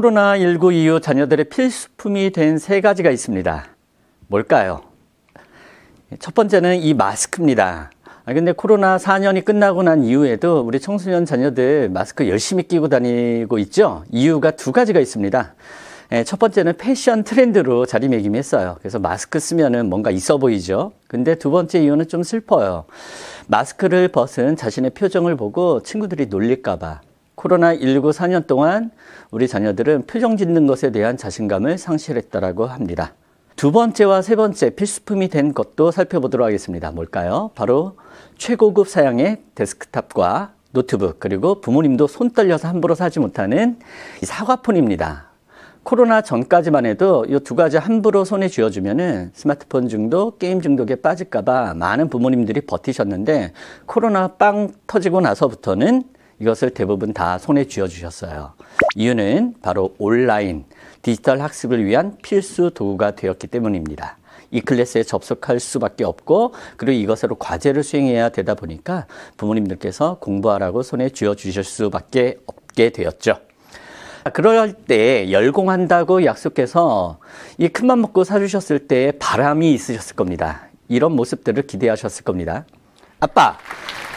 코로나19 이후 자녀들의 필수품이 된 세 가지가 있습니다. 뭘까요? 첫 번째는 이 마스크입니다. 아, 근데 코로나 4년이 끝나고 난 이후에도 우리 청소년 자녀들 마스크 열심히 끼고 다니고 있죠? 이유가 두 가지가 있습니다. 예, 첫 번째는 패션 트렌드로 자리매김했어요. 그래서 마스크 쓰면은 뭔가 있어 보이죠? 근데 두 번째 이유는 좀 슬퍼요. 마스크를 벗은 자신의 표정을 보고 친구들이 놀릴까봐 코로나19 4년 동안 우리 자녀들은 표정 짓는 것에 대한 자신감을 상실했다라고 합니다. 두 번째와 세 번째 필수품이 된 것도 살펴보도록 하겠습니다. 뭘까요? 바로 최고급 사양의 데스크탑과 노트북 그리고 부모님도 손 떨려서 함부로 사지 못하는 사과폰입니다. 코로나 전까지만 해도 이 두 가지 함부로 손에 쥐어주면 스마트폰 중독, 게임 중독에 빠질까봐 많은 부모님들이 버티셨는데 코로나 빵 터지고 나서부터는 이것을 대부분 다 손에 쥐어 주셨어요. 이유는 바로 온라인 디지털 학습을 위한 필수 도구가 되었기 때문입니다. 이 클래스에 접속할 수밖에 없고 그리고 이것으로 과제를 수행해야 되다 보니까 부모님들께서 공부하라고 손에 쥐어 주실 수밖에 없게 되었죠. 그럴 때 열공한다고 약속해서 이 큰맘 먹고 사주셨을 때 바람이 있으셨을 겁니다. 이런 모습들을 기대하셨을 겁니다. 아빠,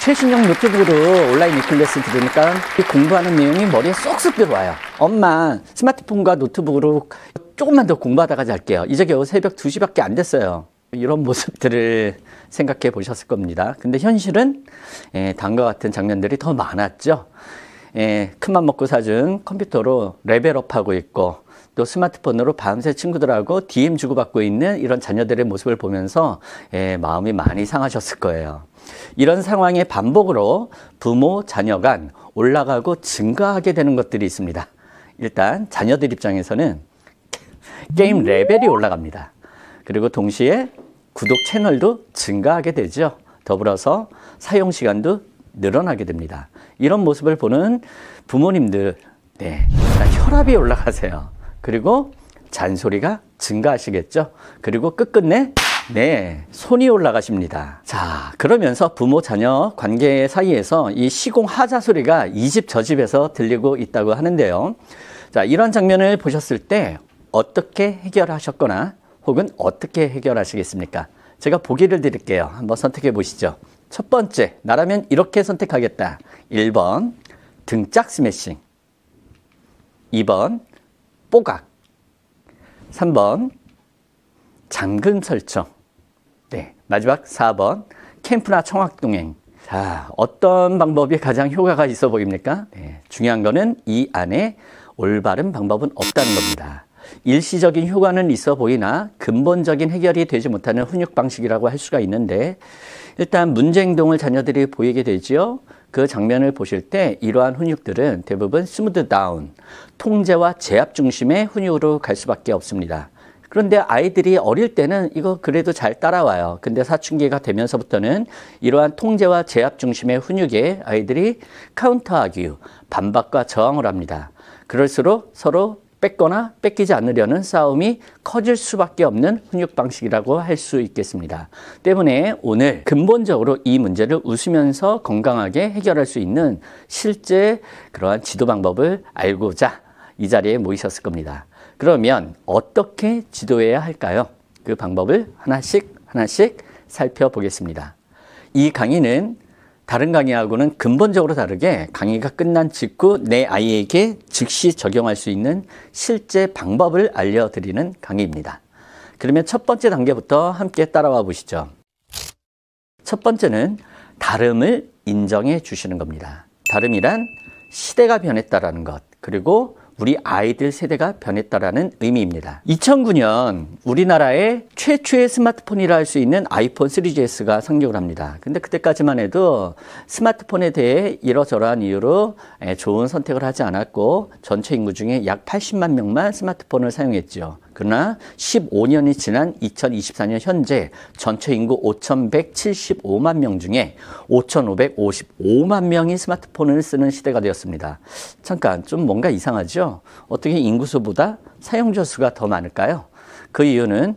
최신형 노트북으로 온라인 리클래스 들으니까 공부하는 내용이 머리에 쏙쏙 들어와요. 엄마 스마트폰과 노트북으로 조금만 더 공부하다가 잘게요. 이제 겨우 새벽 2시밖에 안 됐어요. 이런 모습들을 생각해 보셨을 겁니다. 근데 현실은 예, 다음과 같은 장면들이 더 많았죠. 예, 큰맘 먹고 사준 컴퓨터로 레벨업하고 있고 또 스마트폰으로 밤새 친구들하고 DM 주고받고 있는 이런 자녀들의 모습을 보면서 예, 마음이 많이 상하셨을 거예요. 이런 상황의 반복으로 부모, 자녀 간 올라가고 증가하게 되는 것들이 있습니다. 일단 자녀들 입장에서는 게임 레벨이 올라갑니다. 그리고 동시에 구독 채널도 증가하게 되죠. 더불어서 사용 시간도 늘어나게 됩니다. 이런 모습을 보는 부모님들, 네, 혈압이 올라가세요. 그리고 잔소리가 증가하시겠죠. 그리고 끝끝내 네, 손이 올라가십니다. 자, 그러면서 부모 자녀 관계 사이에서 이 시공 하자 소리가 이 집 저 집에서 들리고 있다고 하는데요. 자, 이런 장면을 보셨을 때 어떻게 해결하셨거나 혹은 어떻게 해결하시겠습니까? 제가 보기를 드릴게요. 한번 선택해 보시죠. 첫 번째, 나라면 이렇게 선택하겠다. 1번, 등짝 스매싱. 2번, 뽀각. 3번 잠금 설정. 네, 마지막 4번 캠프나 청학 동행. 자, 어떤 방법이 가장 효과가 있어 보입니까? 네, 중요한 거는 이 안에 올바른 방법은 없다는 겁니다. 일시적인 효과는 있어 보이나 근본적인 해결이 되지 못하는 훈육 방식이라고 할 수가 있는데 일단 문제 행동을 자녀들이 보이게 되지요. 그 장면을 보실 때 이러한 훈육들은 대부분 스무드 다운, 통제와 제압 중심의 훈육으로 갈 수밖에 없습니다. 그런데 아이들이 어릴 때는 이거 그래도 잘 따라와요. 근데 사춘기가 되면서부터는 이러한 통제와 제압 중심의 훈육에 아이들이 카운터하기, 반박과 저항을 합니다. 그럴수록 서로 뺏거나 뺏기지 않으려는 싸움이 커질 수밖에 없는 훈육 방식이라고 할 수 있겠습니다. 때문에 오늘 근본적으로 이 문제를 웃으면서 건강하게 해결할 수 있는 실제 그러한 지도 방법을 알고자 이 자리에 모이셨을 겁니다. 그러면 어떻게 지도해야 할까요? 그 방법을 하나씩 하나씩 살펴보겠습니다. 이 강의는 다른 강의하고는 근본적으로 다르게 강의가 끝난 직후 내 아이에게 즉시 적용할 수 있는 실제 방법을 알려드리는 강의입니다. 그러면 첫 번째 단계부터 함께 따라와 보시죠. 첫 번째는 다름을 인정해 주시는 겁니다. 다름이란 시대가 변했다라는 것, 그리고 우리 아이들 세대가 변했다라는 의미입니다. 2009년 우리나라의 최초의 스마트폰이라 할 수 있는 아이폰 3GS가 상륙을 합니다. 근데 그때까지만 해도 스마트폰에 대해 이러저러한 이유로 좋은 선택을 하지 않았고 전체 인구 중에 약 80만 명만 스마트폰을 사용했죠. 그러나 15년이 지난 2024년 현재 전체 인구 5,175만 명 중에 5,555만 명이 스마트폰을 쓰는 시대가 되었습니다. 잠깐 좀 뭔가 이상하죠? 어떻게 인구수보다 사용자 수가 더 많을까요? 그 이유는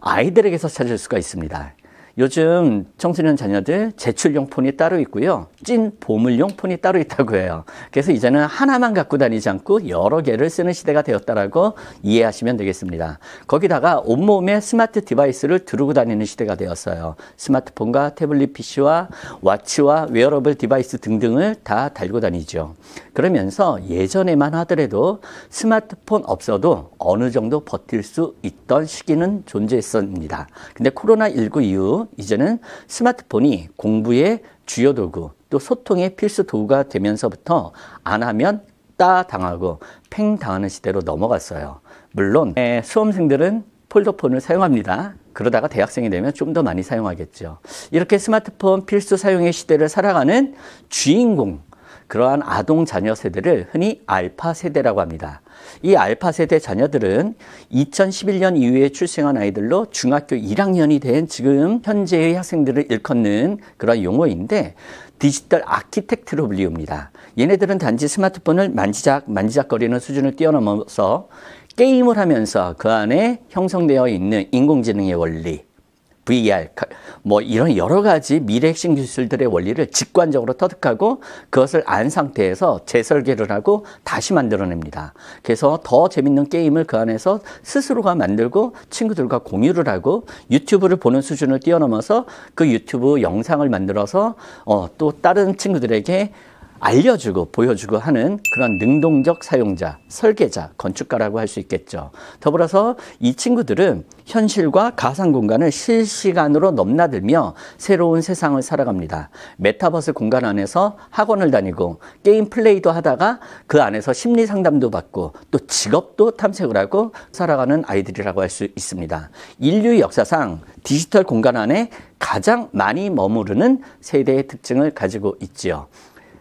아이들에게서 찾을 수가 있습니다. 요즘 청소년 자녀들 제출용 폰이 따로 있고요. 찐 보물용 폰이 따로 있다고 해요. 그래서 이제는 하나만 갖고 다니지 않고 여러 개를 쓰는 시대가 되었다라고 이해하시면 되겠습니다. 거기다가 온몸에 스마트 디바이스를 두르고 다니는 시대가 되었어요. 스마트폰과 태블릿 PC와 와치와 웨어러블 디바이스 등등을 다 달고 다니죠. 그러면서 예전에만 하더라도 스마트폰 없어도 어느 정도 버틸 수 있던 시기는 존재했습니다. 었 근데 코로나19 이후 이제는 스마트폰이 공부의 주요 도구, 또 소통의 필수 도구가 되면서부터 안 하면 따 당하고 팽 당하는 시대로 넘어갔어요. 물론 네, 수험생들은 폴더폰을 사용합니다. 그러다가 대학생이 되면 좀 더 많이 사용하겠죠. 이렇게 스마트폰 필수 사용의 시대를 살아가는 주인공, 그러한 아동 자녀 세대를 흔히 알파 세대라고 합니다. 이 알파 세대 자녀들은 2011년 이후에 출생한 아이들로 중학교 1학년이 된 지금 현재의 학생들을 일컫는 그런 용어인데 디지털 아키텍트로 불리웁니다. 얘네들은 단지 스마트폰을 만지작 만지작거리는 수준을 뛰어넘어서 게임을 하면서 그 안에 형성되어 있는 인공지능의 원리, VR, 뭐 이런 여러 가지 미래 핵심 기술들의 원리를 직관적으로 터득하고 그것을 안 상태에서 재설계를 하고 다시 만들어냅니다. 그래서 더 재밌는 게임을 그 안에서 스스로가 만들고 친구들과 공유를 하고 유튜브를 보는 수준을 뛰어넘어서 그 유튜브 영상을 만들어서 어, 또 다른 친구들에게 알려주고 보여주고 하는 그런 능동적 사용자, 설계자, 건축가라고 할 수 있겠죠. 더불어서 이 친구들은 현실과 가상 공간을 실시간으로 넘나들며 새로운 세상을 살아갑니다. 메타버스 공간 안에서 학원을 다니고 게임 플레이도 하다가 그 안에서 심리 상담도 받고 또 직업도 탐색을 하고 살아가는 아이들이라고 할 수 있습니다. 인류 역사상 디지털 공간 안에 가장 많이 머무르는 세대의 특징을 가지고 있지요.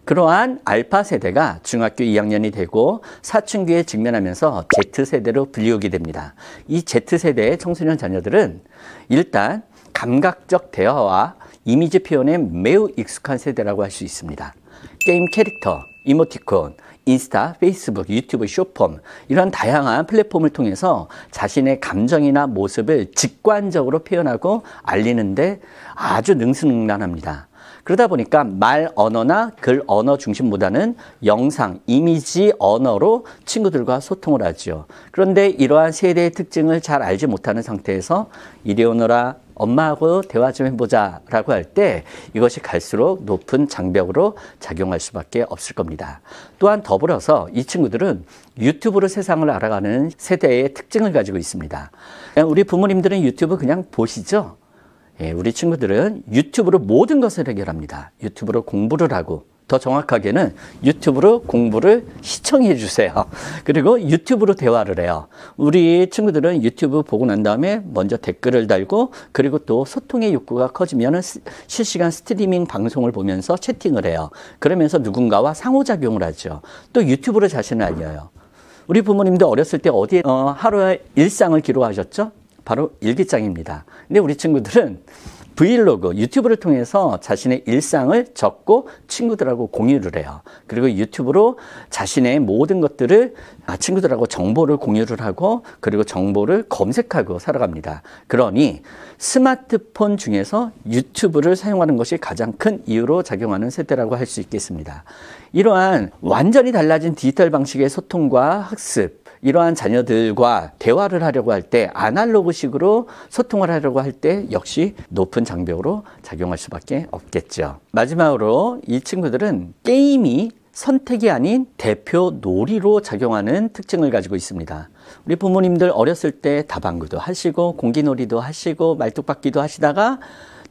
그러한 알파 세대가 중학교 2학년이 되고 사춘기에 직면하면서 Z세대로 불리우게 됩니다. 이 Z세대의 청소년 자녀들은 일단 감각적 대화와 이미지 표현에 매우 익숙한 세대라고 할 수 있습니다. 게임 캐릭터, 이모티콘, 인스타, 페이스북, 유튜브, 쇼폼 이런 다양한 플랫폼을 통해서 자신의 감정이나 모습을 직관적으로 표현하고 알리는데 아주 능수능란합니다. 그러다 보니까 말 언어나 글 언어 중심보다는 영상, 이미지 언어로 친구들과 소통을 하죠. 그런데 이러한 세대의 특징을 잘 알지 못하는 상태에서 이리 오너라 엄마하고 대화 좀 해보자 라고 할 때 이것이 갈수록 높은 장벽으로 작용할 수밖에 없을 겁니다. 또한 더불어서 이 친구들은 유튜브로 세상을 알아가는 세대의 특징을 가지고 있습니다. 우리 부모님들은 유튜브 그냥 보시죠. 예, 우리 친구들은 유튜브로 모든 것을 해결합니다. 유튜브로 공부를 하고 더 정확하게는 유튜브로 공부를 시청해 주세요. 그리고 유튜브로 대화를 해요. 우리 친구들은 유튜브 보고 난 다음에 먼저 댓글을 달고 그리고 또 소통의 욕구가 커지면 실시간 스트리밍 방송을 보면서 채팅을 해요. 그러면서 누군가와 상호작용을 하죠. 또 유튜브로 자신을 알려요. 우리 부모님도 어렸을 때어디 어, 하루의 일상을 기록하셨죠? 바로 일기장입니다. 근데 우리 친구들은 브이로그, 유튜브를 통해서 자신의 일상을 적고 친구들하고 공유를 해요. 그리고 유튜브로 자신의 모든 것들을 아, 친구들하고 정보를 공유를 하고 그리고 정보를 검색하고 살아갑니다. 그러니 스마트폰 중에서 유튜브를 사용하는 것이 가장 큰 이유로 작용하는 세대라고 할 수 있겠습니다. 이러한 완전히 달라진 디지털 방식의 소통과 학습, 이러한 자녀들과 대화를 하려고 할 때 아날로그식으로 소통을 하려고 할 때 역시 높은 장벽으로 작용할 수밖에 없겠죠. 마지막으로 이 친구들은 게임이 선택이 아닌 대표 놀이로 작용하는 특징을 가지고 있습니다. 우리 부모님들 어렸을 때 다방구도 하시고 공기놀이도 하시고 말뚝박기도 하시다가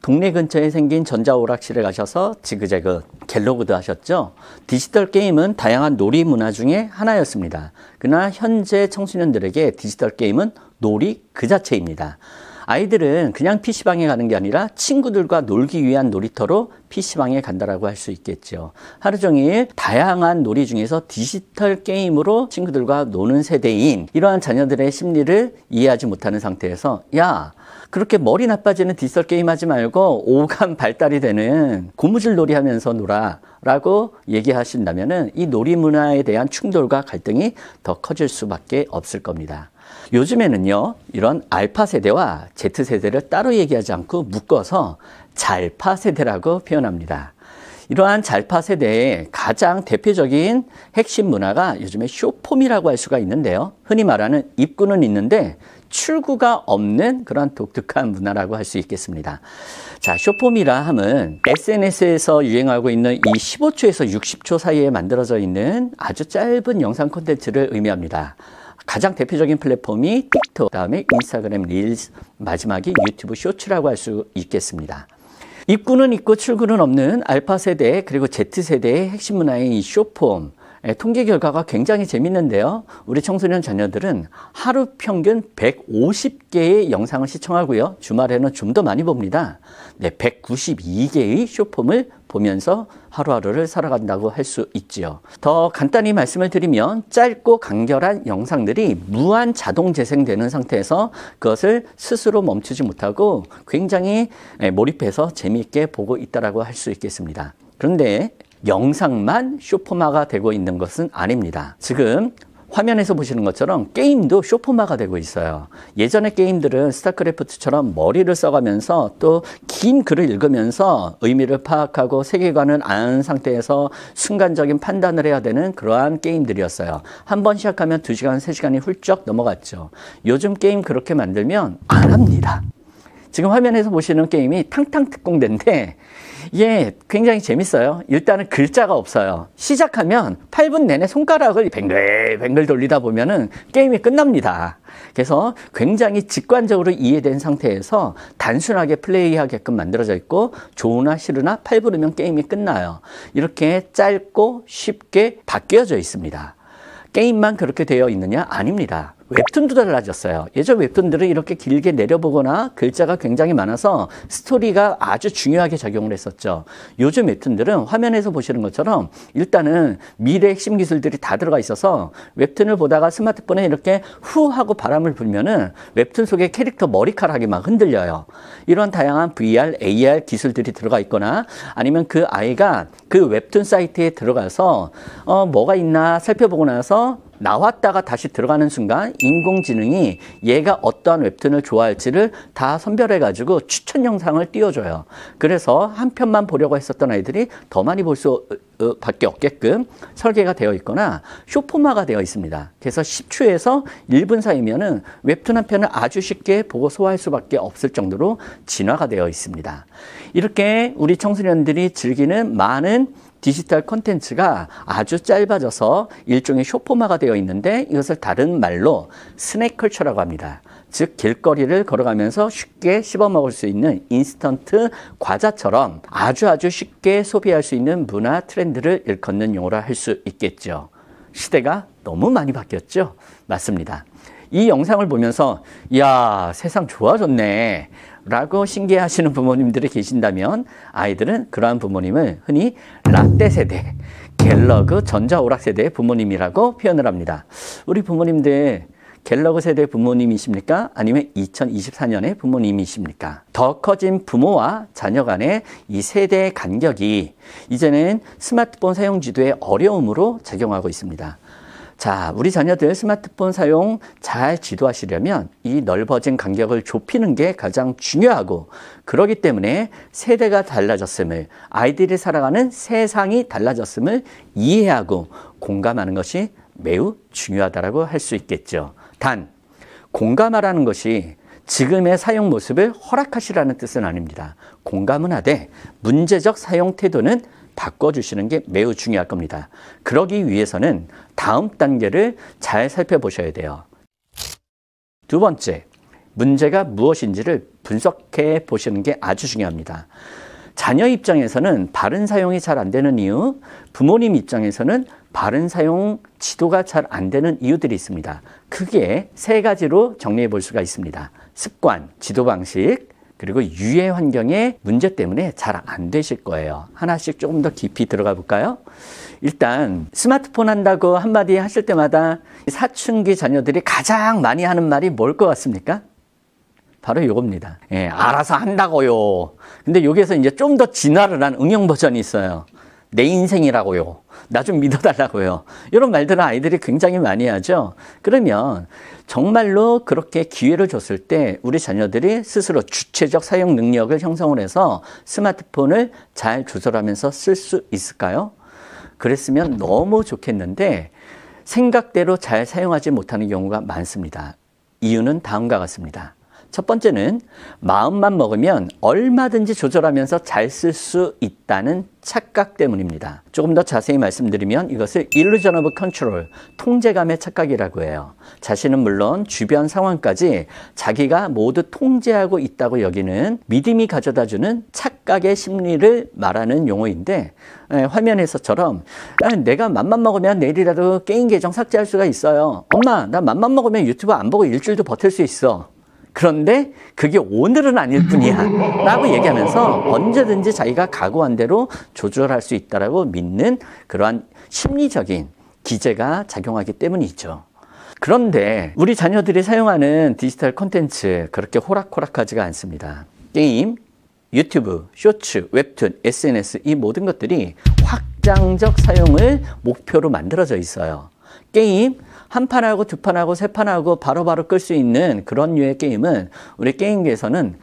동네 근처에 생긴 전자오락실에 가셔서 지그재그 갤러그드 하셨죠. 디지털 게임은 다양한 놀이 문화 중에 하나였습니다. 그러나 현재 청소년들에게 디지털 게임은 놀이 그 자체입니다. 아이들은 그냥 PC방에 가는 게 아니라 친구들과 놀기 위한 놀이터로 PC방에 간다라고 할 수 있겠죠. 하루 종일 다양한 놀이 중에서 디지털 게임으로 친구들과 노는 세대인 이러한 자녀들의 심리를 이해하지 못하는 상태에서 야, 그렇게 머리 나빠지는 디지털 게임 하지 말고 오감 발달이 되는 고무줄 놀이 하면서 놀아. 라고 얘기하신다면이 놀이 문화에 대한 충돌과 갈등이 더 커질 수밖에 없을 겁니다. 요즘에는요, 이런 알파 세대와 제트 세대를 따로 얘기하지 않고 묶어서 잘파 세대라고 표현합니다. 이러한 잘파 세대의 가장 대표적인 핵심 문화가 요즘에 쇼폼이라고 할 수가 있는데요. 흔히 말하는 입구는 있는데 출구가 없는 그런 독특한 문화라고 할 수 있겠습니다. 자, 쇼폼이라 함은 SNS에서 유행하고 있는 이 15초에서 60초 사이에 만들어져 있는 아주 짧은 영상 콘텐츠를 의미합니다. 가장 대표적인 플랫폼이 틱톡, 다음에 인스타그램 릴스, 마지막이 유튜브 쇼츠라고 할 수 있겠습니다. 입구는 있고 출구는 없는 알파 세대 그리고 Z 세대의 핵심 문화인 쇼폼. 예, 통계 결과가 굉장히 재밌는데요. 우리 청소년 자녀들은 하루 평균 150개의 영상을 시청하고요. 주말에는 좀 더 많이 봅니다. 네, 192개의 쇼폼을 보면서 하루하루를 살아간다고 할 수 있지요. 더 간단히 말씀을 드리면 짧고 간결한 영상들이 무한 자동 재생되는 상태에서 그것을 스스로 멈추지 못하고 굉장히 예, 몰입해서 재미있게 보고 있다라고 할 수 있겠습니다. 그런데 영상만 쇼포마가 되고 있는 것은 아닙니다. 지금 화면에서 보시는 것처럼 게임도 쇼포마가 되고 있어요. 예전의 게임들은 스타크래프트처럼 머리를 써가면서 또 긴 글을 읽으면서 의미를 파악하고 세계관을 안 상태에서 순간적인 판단을 해야 되는 그러한 게임들이었어요. 한 번 시작하면 두시간세시간이 훌쩍 넘어갔죠. 요즘 게임 그렇게 만들면 안 합니다. 지금 화면에서 보시는 게임이 탕탕특공대인데 예, 굉장히 재밌어요. 일단은 글자가 없어요. 시작하면 8분 내내 손가락을 뱅글뱅글 돌리다 보면은 게임이 끝납니다. 그래서 굉장히 직관적으로 이해된 상태에서 단순하게 플레이하게끔 만들어져 있고 좋으나 싫으나 8분이면 게임이 끝나요. 이렇게 짧고 쉽게 바뀌어져 있습니다. 게임만 그렇게 되어 있느냐? 아닙니다. 웹툰 도달을 하셨어요. 예전 웹툰들은 이렇게 길게 내려보거나 글자가 굉장히 많아서 스토리가 아주 중요하게 작용을 했었죠. 요즘 웹툰들은 화면에서 보시는 것처럼 일단은 미래 핵심 기술들이 다 들어가 있어서 웹툰을 보다가 스마트폰에 이렇게 후 하고 바람을 불면은 웹툰 속의 캐릭터 머리카락이 막 흔들려요. 이런 다양한 VR, AR 기술들이 들어가 있거나 아니면 그 아이가 그 웹툰 사이트에 들어가서 어, 뭐가 있나 살펴보고 나서 나왔다가 다시 들어가는 순간 인공지능이 얘가 어떠한 웹툰을 좋아할지를 다 선별해가지고 추천 영상을 띄워줘요. 그래서 한 편만 보려고 했었던 아이들이 더 많이 볼수 어, 밖에 없게끔 설계가 되어 있거나 쇼포마가 되어 있습니다. 그래서 10초에서 1분 사이면은 웹툰 한 편을 아주 쉽게 보고 소화할 수밖에 없을 정도로 진화가 되어 있습니다. 이렇게 우리 청소년들이 즐기는 많은 디지털 컨텐츠가 아주 짧아져서 일종의 쇼포마가 되어 있는데 이것을 다른 말로 스낵컬처라고 합니다. 즉 길거리를 걸어가면서 쉽게 씹어 먹을 수 있는 인스턴트 과자처럼 아주 아주 쉽게 소비할 수 있는 문화 트렌드를 일컫는 용어라 할 수 있겠죠. 시대가 너무 많이 바뀌었죠. 맞습니다. 이 영상을 보면서 이야 세상 좋아졌네 라고 신기해하시는 부모님들이 계신다면 아이들은 그러한 부모님을 흔히 라떼 세대, 갤러그 전자오락 세대의 부모님이라고 표현을 합니다. 우리 부모님들 갤러그 세대 부모님이십니까? 아니면 2024년의 부모님이십니까? 더 커진 부모와 자녀 간의 이 세대의 간격이 이제는 스마트폰 사용 지도의 어려움으로 작용하고 있습니다. 자, 우리 자녀들 스마트폰 사용 잘 지도하시려면 이 넓어진 간격을 좁히는 게 가장 중요하고 그러기 때문에 세대가 달라졌음을 아이들이 살아가는 세상이 달라졌음을 이해하고 공감하는 것이 매우 중요하다라고 할 수 있겠죠. 단 공감하라는 것이 지금의 사용 모습을 허락하시라는 뜻은 아닙니다. 공감은 하되 문제적 사용 태도는 바꿔주시는 게 매우 중요할 겁니다. 그러기 위해서는 다음 단계를 잘 살펴보셔야 돼요. 두 번째, 문제가 무엇인지를 분석해 보시는 게 아주 중요합니다. 자녀 입장에서는 바른 사용이 잘 안 되는 이유, 부모님 입장에서는 바른 사용 지도가 잘 안 되는 이유들이 있습니다. 크게 세 가지로 정리해 볼 수가 있습니다. 습관, 지도 방식, 그리고 유해 환경의 문제 때문에 잘 안 되실 거예요. 하나씩 조금 더 깊이 들어가 볼까요? 일단 스마트폰 한다고 한마디 하실 때마다 사춘기 자녀들이 가장 많이 하는 말이 뭘 것 같습니까? 바로 요겁니다. 예, 알아서 한다고요. 근데 여기에서 이제 좀 더 진화를 한 응용 버전이 있어요. 내 인생이라고요. 나좀 믿어달라고요. 이런 말들은 아이들이 굉장히 많이 하죠. 그러면 정말로 그렇게 기회를 줬을 때 우리 자녀들이 스스로 주체적 사용 능력을 형성을 해서 스마트폰을 잘 조절하면서 쓸 수 있을까요? 그랬으면 너무 좋겠는데 생각대로 잘 사용하지 못하는 경우가 많습니다. 이유는 다음과 같습니다. 첫 번째는 마음만 먹으면 얼마든지 조절하면서 잘 쓸 수 있다는 착각 때문입니다. 조금 더 자세히 말씀드리면 이것을 illusion of control, 통제감의 착각이라고 해요. 자신은 물론 주변 상황까지 자기가 모두 통제하고 있다고 여기는 믿음이 가져다주는 착각의 심리를 말하는 용어인데 예, 화면에서처럼 내가 맘만 먹으면 내일이라도 게임 계정 삭제할 수가 있어요. 엄마 나 맘만 먹으면 유튜브 안 보고 일주일도 버틸 수 있어. 그런데 그게 오늘은 아닐 뿐이야. 라고 얘기하면서 언제든지 자기가 각오한 대로 조절할 수 있다라고 믿는 그러한 심리적인 기재가 작용하기 때문이죠. 그런데 우리 자녀들이 사용하는 디지털 콘텐츠 그렇게 호락호락하지가 않습니다. 게임, 유튜브, 쇼츠, 웹툰, SNS 이 모든 것들이 확장적 사용을 목표로 만들어져 있어요. 게임, 한 판하고 두 판하고 세 판하고 바로바로 끌 수 있는 그런 류의 게임은 우리 게임계에서는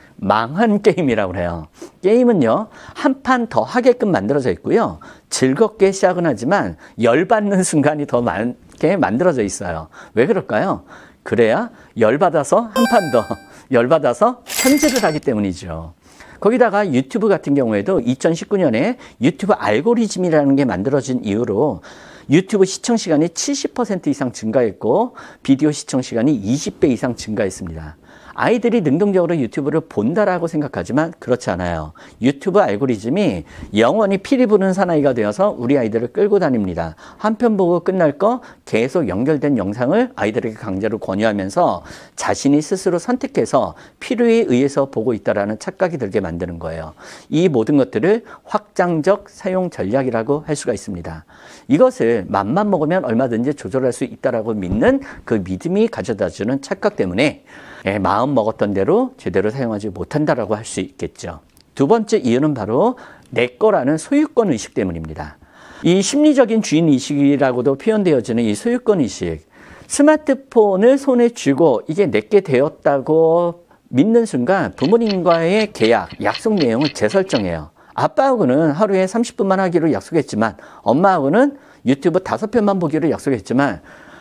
망한 게임이라고 해요. 게임은요, 한 판 더 하게끔 만들어져 있고요. 즐겁게 시작은 하지만 열받는 순간이 더 많게 만들어져 있어요. 왜 그럴까요? 그래야 열받아서 한 판 더, 열받아서 현질을 하기 때문이죠. 거기다가 유튜브 같은 경우에도 2019년에 유튜브 알고리즘이라는 게 만들어진 이후로 유튜브 시청 시간이 70% 이상 증가했고 비디오 시청 시간이 20배 이상 증가했습니다. 아이들이 능동적으로 유튜브를 본다라고 생각하지만 그렇지 않아요. 유튜브 알고리즘이 영원히 피리 부는 사나이가 되어서 우리 아이들을 끌고 다닙니다. 한편 보고 끝날 거 계속 연결된 영상을 아이들에게 강제로 권유하면서 자신이 스스로 선택해서 필요에 의해서 보고 있다라는 착각이 들게 만드는 거예요. 이 모든 것들을 확장적 사용 전략이라고 할 수가 있습니다. 이것을 맘만 먹으면 얼마든지 조절할 수 있다라고 믿는 그 믿음이 가져다주는 착각 때문에 예, 마음 먹었던 대로 제대로 사용하지 못한다라고 할 수 있겠죠. 두 번째 이유는 바로 내 거라는 소유권 의식 때문입니다. 이 심리적인 주인 의식이라고도 표현되어지는 이 소유권 의식. 스마트폰을 손에 쥐고 이게 내게 되었다고 믿는 순간 부모님과의 계약, 약속 내용을 재설정해요. 아빠하고는 하루에 30분만 하기로 약속했지만 엄마하고는 유튜브 5 편만 보기로 약속했지만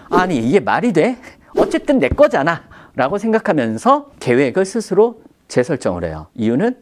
아니 이게 말이 돼? 어쨌든 내 거잖아. 라고 생각하면서 계획을 스스로 재설정을 해요. 이유는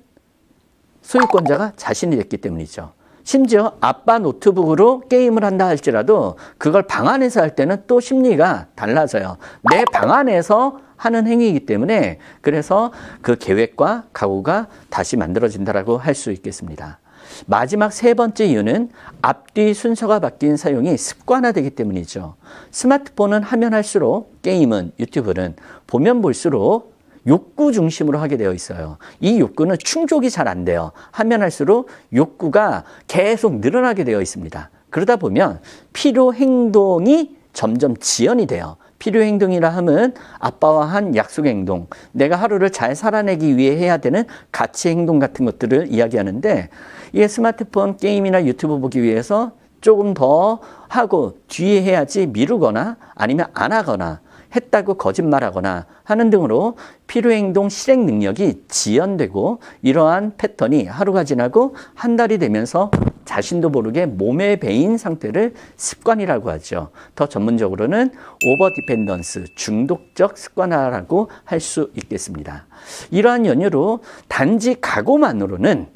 소유권자가 자신이 됐기 때문이죠. 심지어 아빠 노트북으로 게임을 한다 할지라도 그걸 방 안에서 할 때는 또 심리가 달라져요. 내 방 안에서 하는 행위이기 때문에 그래서 그 계획과 각오가 다시 만들어진다라고 할 수 있겠습니다. 마지막 세 번째 이유는 앞뒤 순서가 바뀐 사용이 습관화되기 때문이죠. 스마트폰은 하면 할수록 게임은 유튜브는 보면 볼수록 욕구 중심으로 하게 되어 있어요. 이 욕구는 충족이 잘 안 돼요. 하면 할수록 욕구가 계속 늘어나게 되어 있습니다. 그러다 보면 필요 행동이 점점 지연이 돼요. 필요 행동이라 함은 아빠와 한 약속 행동, 내가 하루를 잘 살아내기 위해 해야 되는 가치 행동 같은 것들을 이야기하는데 이게 스마트폰 게임이나 유튜브 보기 위해서 조금 더 하고 뒤에 해야지 미루거나 아니면 안 하거나 했다고 거짓말하거나 하는 등으로 필요행동 실행 능력이 지연되고 이러한 패턴이 하루가 지나고 한 달이 되면서 자신도 모르게 몸에 배인 상태를 습관이라고 하죠. 더 전문적으로는 오버 디펜던스, 중독적 습관화라고 할 수 있겠습니다. 이러한 연유로 단지 각오만으로는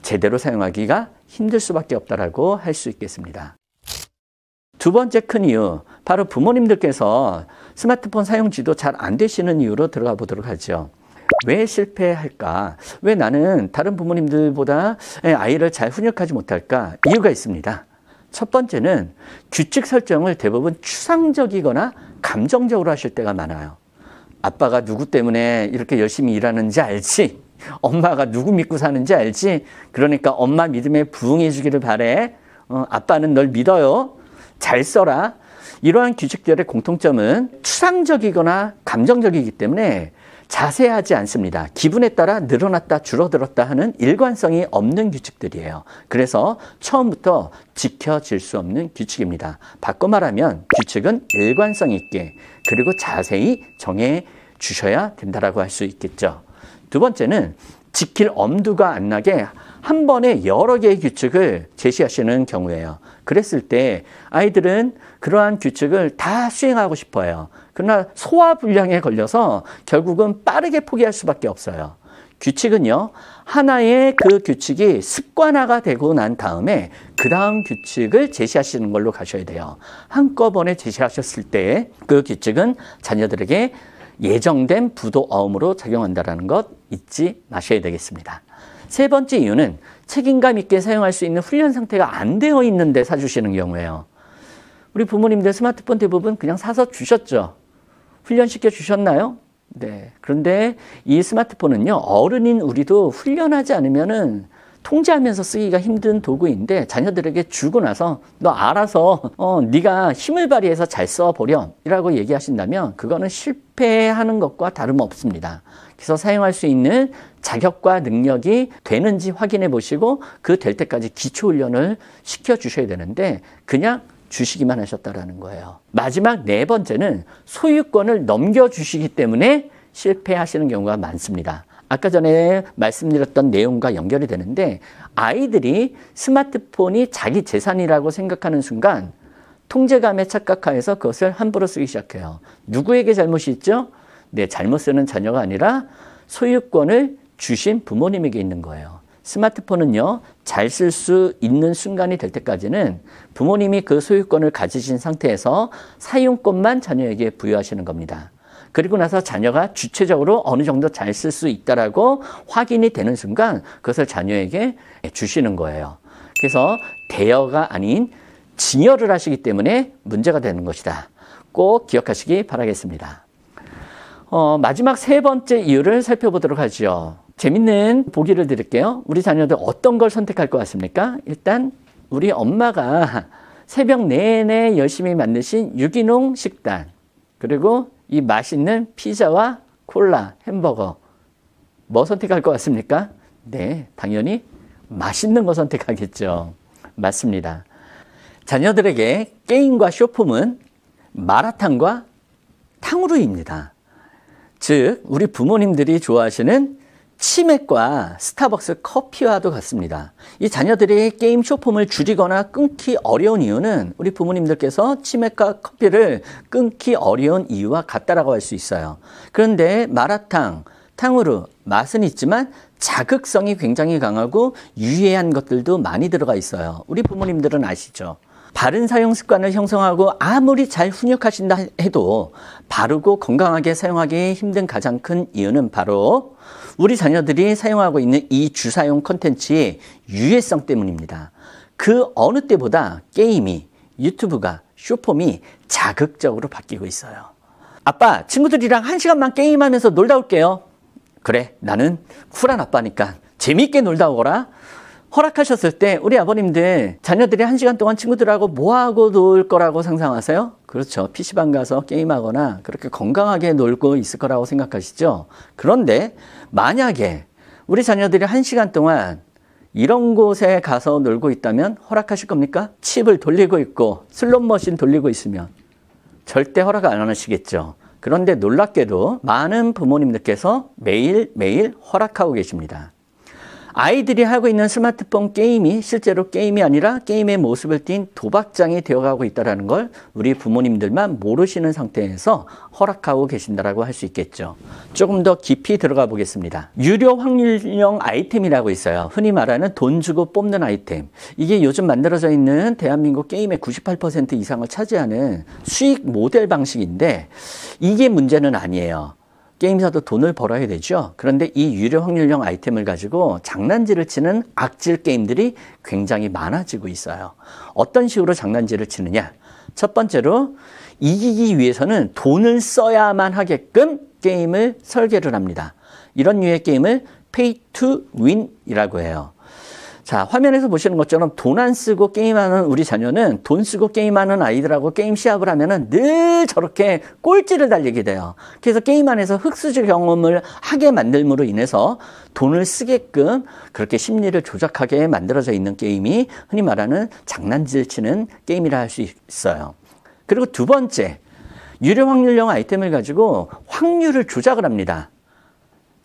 제대로 사용하기가 힘들 수밖에 없다라고 할 수 있겠습니다. 두 번째 큰 이유, 바로 부모님들께서 스마트폰 사용 지도 잘 안 되시는 이유로 들어가 보도록 하죠. 왜 실패할까? 왜 나는 다른 부모님들보다 아이를 잘 훈육하지 못할까? 이유가 있습니다. 첫 번째는 규칙 설정을 대부분 추상적이거나 감정적으로 하실 때가 많아요. 아빠가 누구 때문에 이렇게 열심히 일하는지 알지? 엄마가 누구 믿고 사는지 알지? 그러니까 엄마 믿음에 부응해 주기를 바래. 어, 아빠는 널 믿어요. 잘 써라. 이러한 규칙들의 공통점은 추상적이거나 감정적이기 때문에 자세하지 않습니다. 기분에 따라 늘어났다 줄어들었다 하는 일관성이 없는 규칙들이에요. 그래서 처음부터 지켜질 수 없는 규칙입니다. 바꿔 말하면 규칙은 일관성 있게 그리고 자세히 정해 주셔야 된다라고 할 수 있겠죠. 두 번째는 지킬 엄두가 안 나게 한 번에 여러 개의 규칙을 제시하시는 경우예요. 그랬을 때 아이들은 그러한 규칙을 다 수행하고 싶어요. 그러나 소화불량에 걸려서 결국은 빠르게 포기할 수밖에 없어요. 규칙은요, 하나의 그 규칙이 습관화가 되고 난 다음에 그 다음 규칙을 제시하시는 걸로 가셔야 돼요. 한꺼번에 제시하셨을 때 그 규칙은 자녀들에게 예정된 부도 어음으로 작용한다는 것 잊지 마셔야 되겠습니다. 세 번째 이유는 책임감 있게 사용할 수 있는 훈련 상태가 안 되어 있는데 사주시는 경우에요. 우리 부모님들 스마트폰 대부분 그냥 사서 주셨죠. 훈련시켜 주셨나요? 네. 그런데 이 스마트폰은요, 어른인 우리도 훈련하지 않으면은 통제하면서 쓰기가 힘든 도구인데 자녀들에게 주고 나서 너 알아서 어 네가 힘을 발휘해서 잘 써보렴이라고 얘기하신다면 그거는 실패하는 것과 다름없습니다. 그래서 사용할 수 있는 자격과 능력이 되는지 확인해 보시고 그 될 때까지 기초 훈련을 시켜 주셔야 되는데 그냥 주시기만 하셨다라는 거예요. 마지막 네 번째는 소유권을 넘겨 주시기 때문에 실패하시는 경우가 많습니다. 아까 전에 말씀드렸던 내용과 연결이 되는데 아이들이 스마트폰이 자기 재산이라고 생각하는 순간 통제감에 착각하여서 그것을 함부로 쓰기 시작해요. 누구에게 잘못이 있죠? 네, 잘못 쓰는 자녀가 아니라 소유권을 주신 부모님에게 있는 거예요. 스마트폰은요, 잘 쓸 수 있는 순간이 될 때까지는 부모님이 그 소유권을 가지신 상태에서 사용권만 자녀에게 부여하시는 겁니다. 그리고 나서 자녀가 주체적으로 어느 정도 잘 쓸 수 있다라고 확인이 되는 순간 그것을 자녀에게 주시는 거예요. 그래서 대여가 아닌 증여를 하시기 때문에 문제가 되는 것이다. 꼭 기억하시기 바라겠습니다. 어, 마지막 세 번째 이유를 살펴보도록 하죠. 재밌는 보기를 드릴게요. 우리 자녀들 어떤 걸 선택할 것 같습니까? 일단 우리 엄마가 새벽 내내 열심히 만드신 유기농 식단 그리고 이 맛있는 피자와 콜라, 햄버거 뭐 선택할 것 같습니까? 네, 당연히 맛있는 거 선택하겠죠. 맞습니다. 자녀들에게 게임과 쇼폼은 마라탕과 탕후루입니다. 즉, 우리 부모님들이 좋아하시는 치맥과 스타벅스 커피와도 같습니다. 이 자녀들이 게임 쇼폼을 줄이거나 끊기 어려운 이유는 우리 부모님들께서 치맥과 커피를 끊기 어려운 이유와 같다라고 할 수 있어요. 그런데 마라탕, 탕후루 맛은 있지만 자극성이 굉장히 강하고 유해한 것들도 많이 들어가 있어요. 우리 부모님들은 아시죠? 바른 사용 습관을 형성하고 아무리 잘 훈육하신다 해도 바르고 건강하게 사용하기 힘든 가장 큰 이유는 바로 우리 자녀들이 사용하고 있는 이 주사용 컨텐츠의 유해성 때문입니다. 그 어느 때보다 게임이, 유튜브가, 쇼폼이 자극적으로 바뀌고 있어요. 아빠, 친구들이랑 한 시간만 게임하면서 놀다 올게요. 그래, 나는 쿨한 아빠니까 재미있게 놀다 오거라. 허락하셨을 때 우리 아버님들 자녀들이 한 시간 동안 친구들하고 뭐하고 놀 거라고 상상하세요? 그렇죠. PC방 가서 게임하거나 그렇게 건강하게 놀고 있을 거라고 생각하시죠. 그런데 만약에 우리 자녀들이 한시간 동안 이런 곳에 가서 놀고 있다면 허락하실 겁니까? 칩을 돌리고 있고 슬롯머신 돌리고 있으면 절대 허락 안 하시겠죠. 그런데 놀랍게도 많은 부모님들께서 매일매일 허락하고 계십니다. 아이들이 하고 있는 스마트폰 게임이 실제로 게임이 아니라 게임의 모습을 띈 도박장이 되어가고 있다는 걸 우리 부모님들만 모르시는 상태에서 허락하고 계신다고할 수 있겠죠. 조금 더 깊이 들어가 보겠습니다. 유료 확률형 아이템이라고 있어요. 흔히 말하는 돈 주고 뽑는 아이템. 이게 요즘 만들어져 있는 대한민국 게임의 98% 이상을 차지하는 수익 모델 방식인데 이게 문제는 아니에요. 게임사도 돈을 벌어야 되죠. 그런데 이 유료 확률형 아이템을 가지고 장난질을 치는 악질 게임들이 굉장히 많아지고 있어요. 어떤 식으로 장난질을 치느냐? 첫 번째로 이기기 위해서는 돈을 써야만 하게끔 게임을 설계를 합니다. 이런 유의 게임을 페이 y 윈이라고 해요. 자, 화면에서 보시는 것처럼 돈 안 쓰고 게임하는 우리 자녀는 돈 쓰고 게임하는 아이들하고 게임 시합을 하면은 늘 저렇게 꼴찌를 달리게 돼요. 그래서 게임 안에서 흙수질 경험을 하게 만들므로 인해서 돈을 쓰게끔 그렇게 심리를 조작하게 만들어져 있는 게임이 흔히 말하는 장난질 치는 게임이라 할 수 있어요. 그리고 두 번째, 유료 확률형 아이템을 가지고 확률을 조작을 합니다.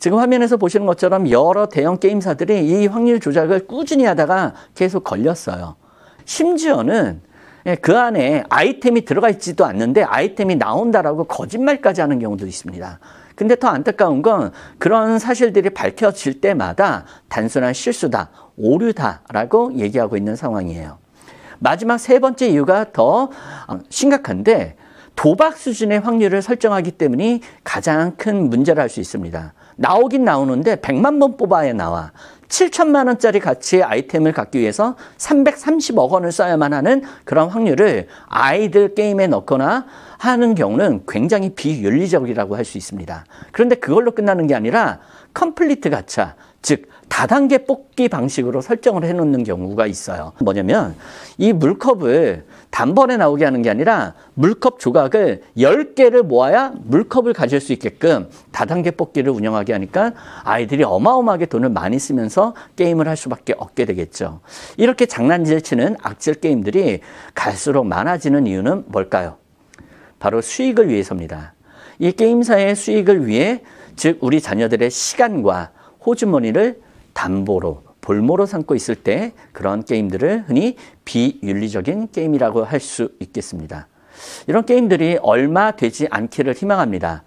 지금 화면에서 보시는 것처럼 여러 대형 게임사들이 이 확률 조작을 꾸준히 하다가 계속 걸렸어요. 심지어는 예, 그 안에 아이템이 들어가 있지도 않는데 아이템이 나온다라고 거짓말까지 하는 경우도 있습니다. 근데 더 안타까운 건 그런 사실들이 밝혀질 때마다 단순한 실수다, 오류다라고 얘기하고 있는 상황이에요. 마지막 세 번째 이유가 더 어, 심각한데 도박 수준의 확률을 설정하기 때문에 가장 큰 문제라 할수 있습니다. 나오긴 나오는데 100만 번 뽑아야 나와. 7천만 원짜리 가치의 아이템을 갖기 위해서 330억 원을 써야만 하는 그런 확률을 아이들 게임에 넣거나 하는 경우는 굉장히 비윤리적이라고 할 수 있습니다. 그런데 그걸로 끝나는 게 아니라 컴플리트 가차, 즉 다단계 뽑기 방식으로 설정을 해놓는 경우가 있어요. 뭐냐면 이 물컵을 단번에 나오게 하는 게 아니라 물컵 조각을 10개를 모아야 물컵을 가질 수 있게끔 다단계 뽑기를 운영하게 하니까 아이들이 어마어마하게 돈을 많이 쓰면서 게임을 할 수밖에 없게 되겠죠. 이렇게 장난질 치는 악질 게임들이 갈수록 많아지는 이유는 뭘까요? 바로 수익을 위해서입니다. 이 게임사의 수익을 위해 즉 우리 자녀들의 시간과 호주머니를 담보로 볼모로 삼고 있을 때 그런 게임들을 흔히 비윤리적인 게임이라고 할 수 있겠습니다. 이런 게임들이 얼마 되지 않기를 희망합니다.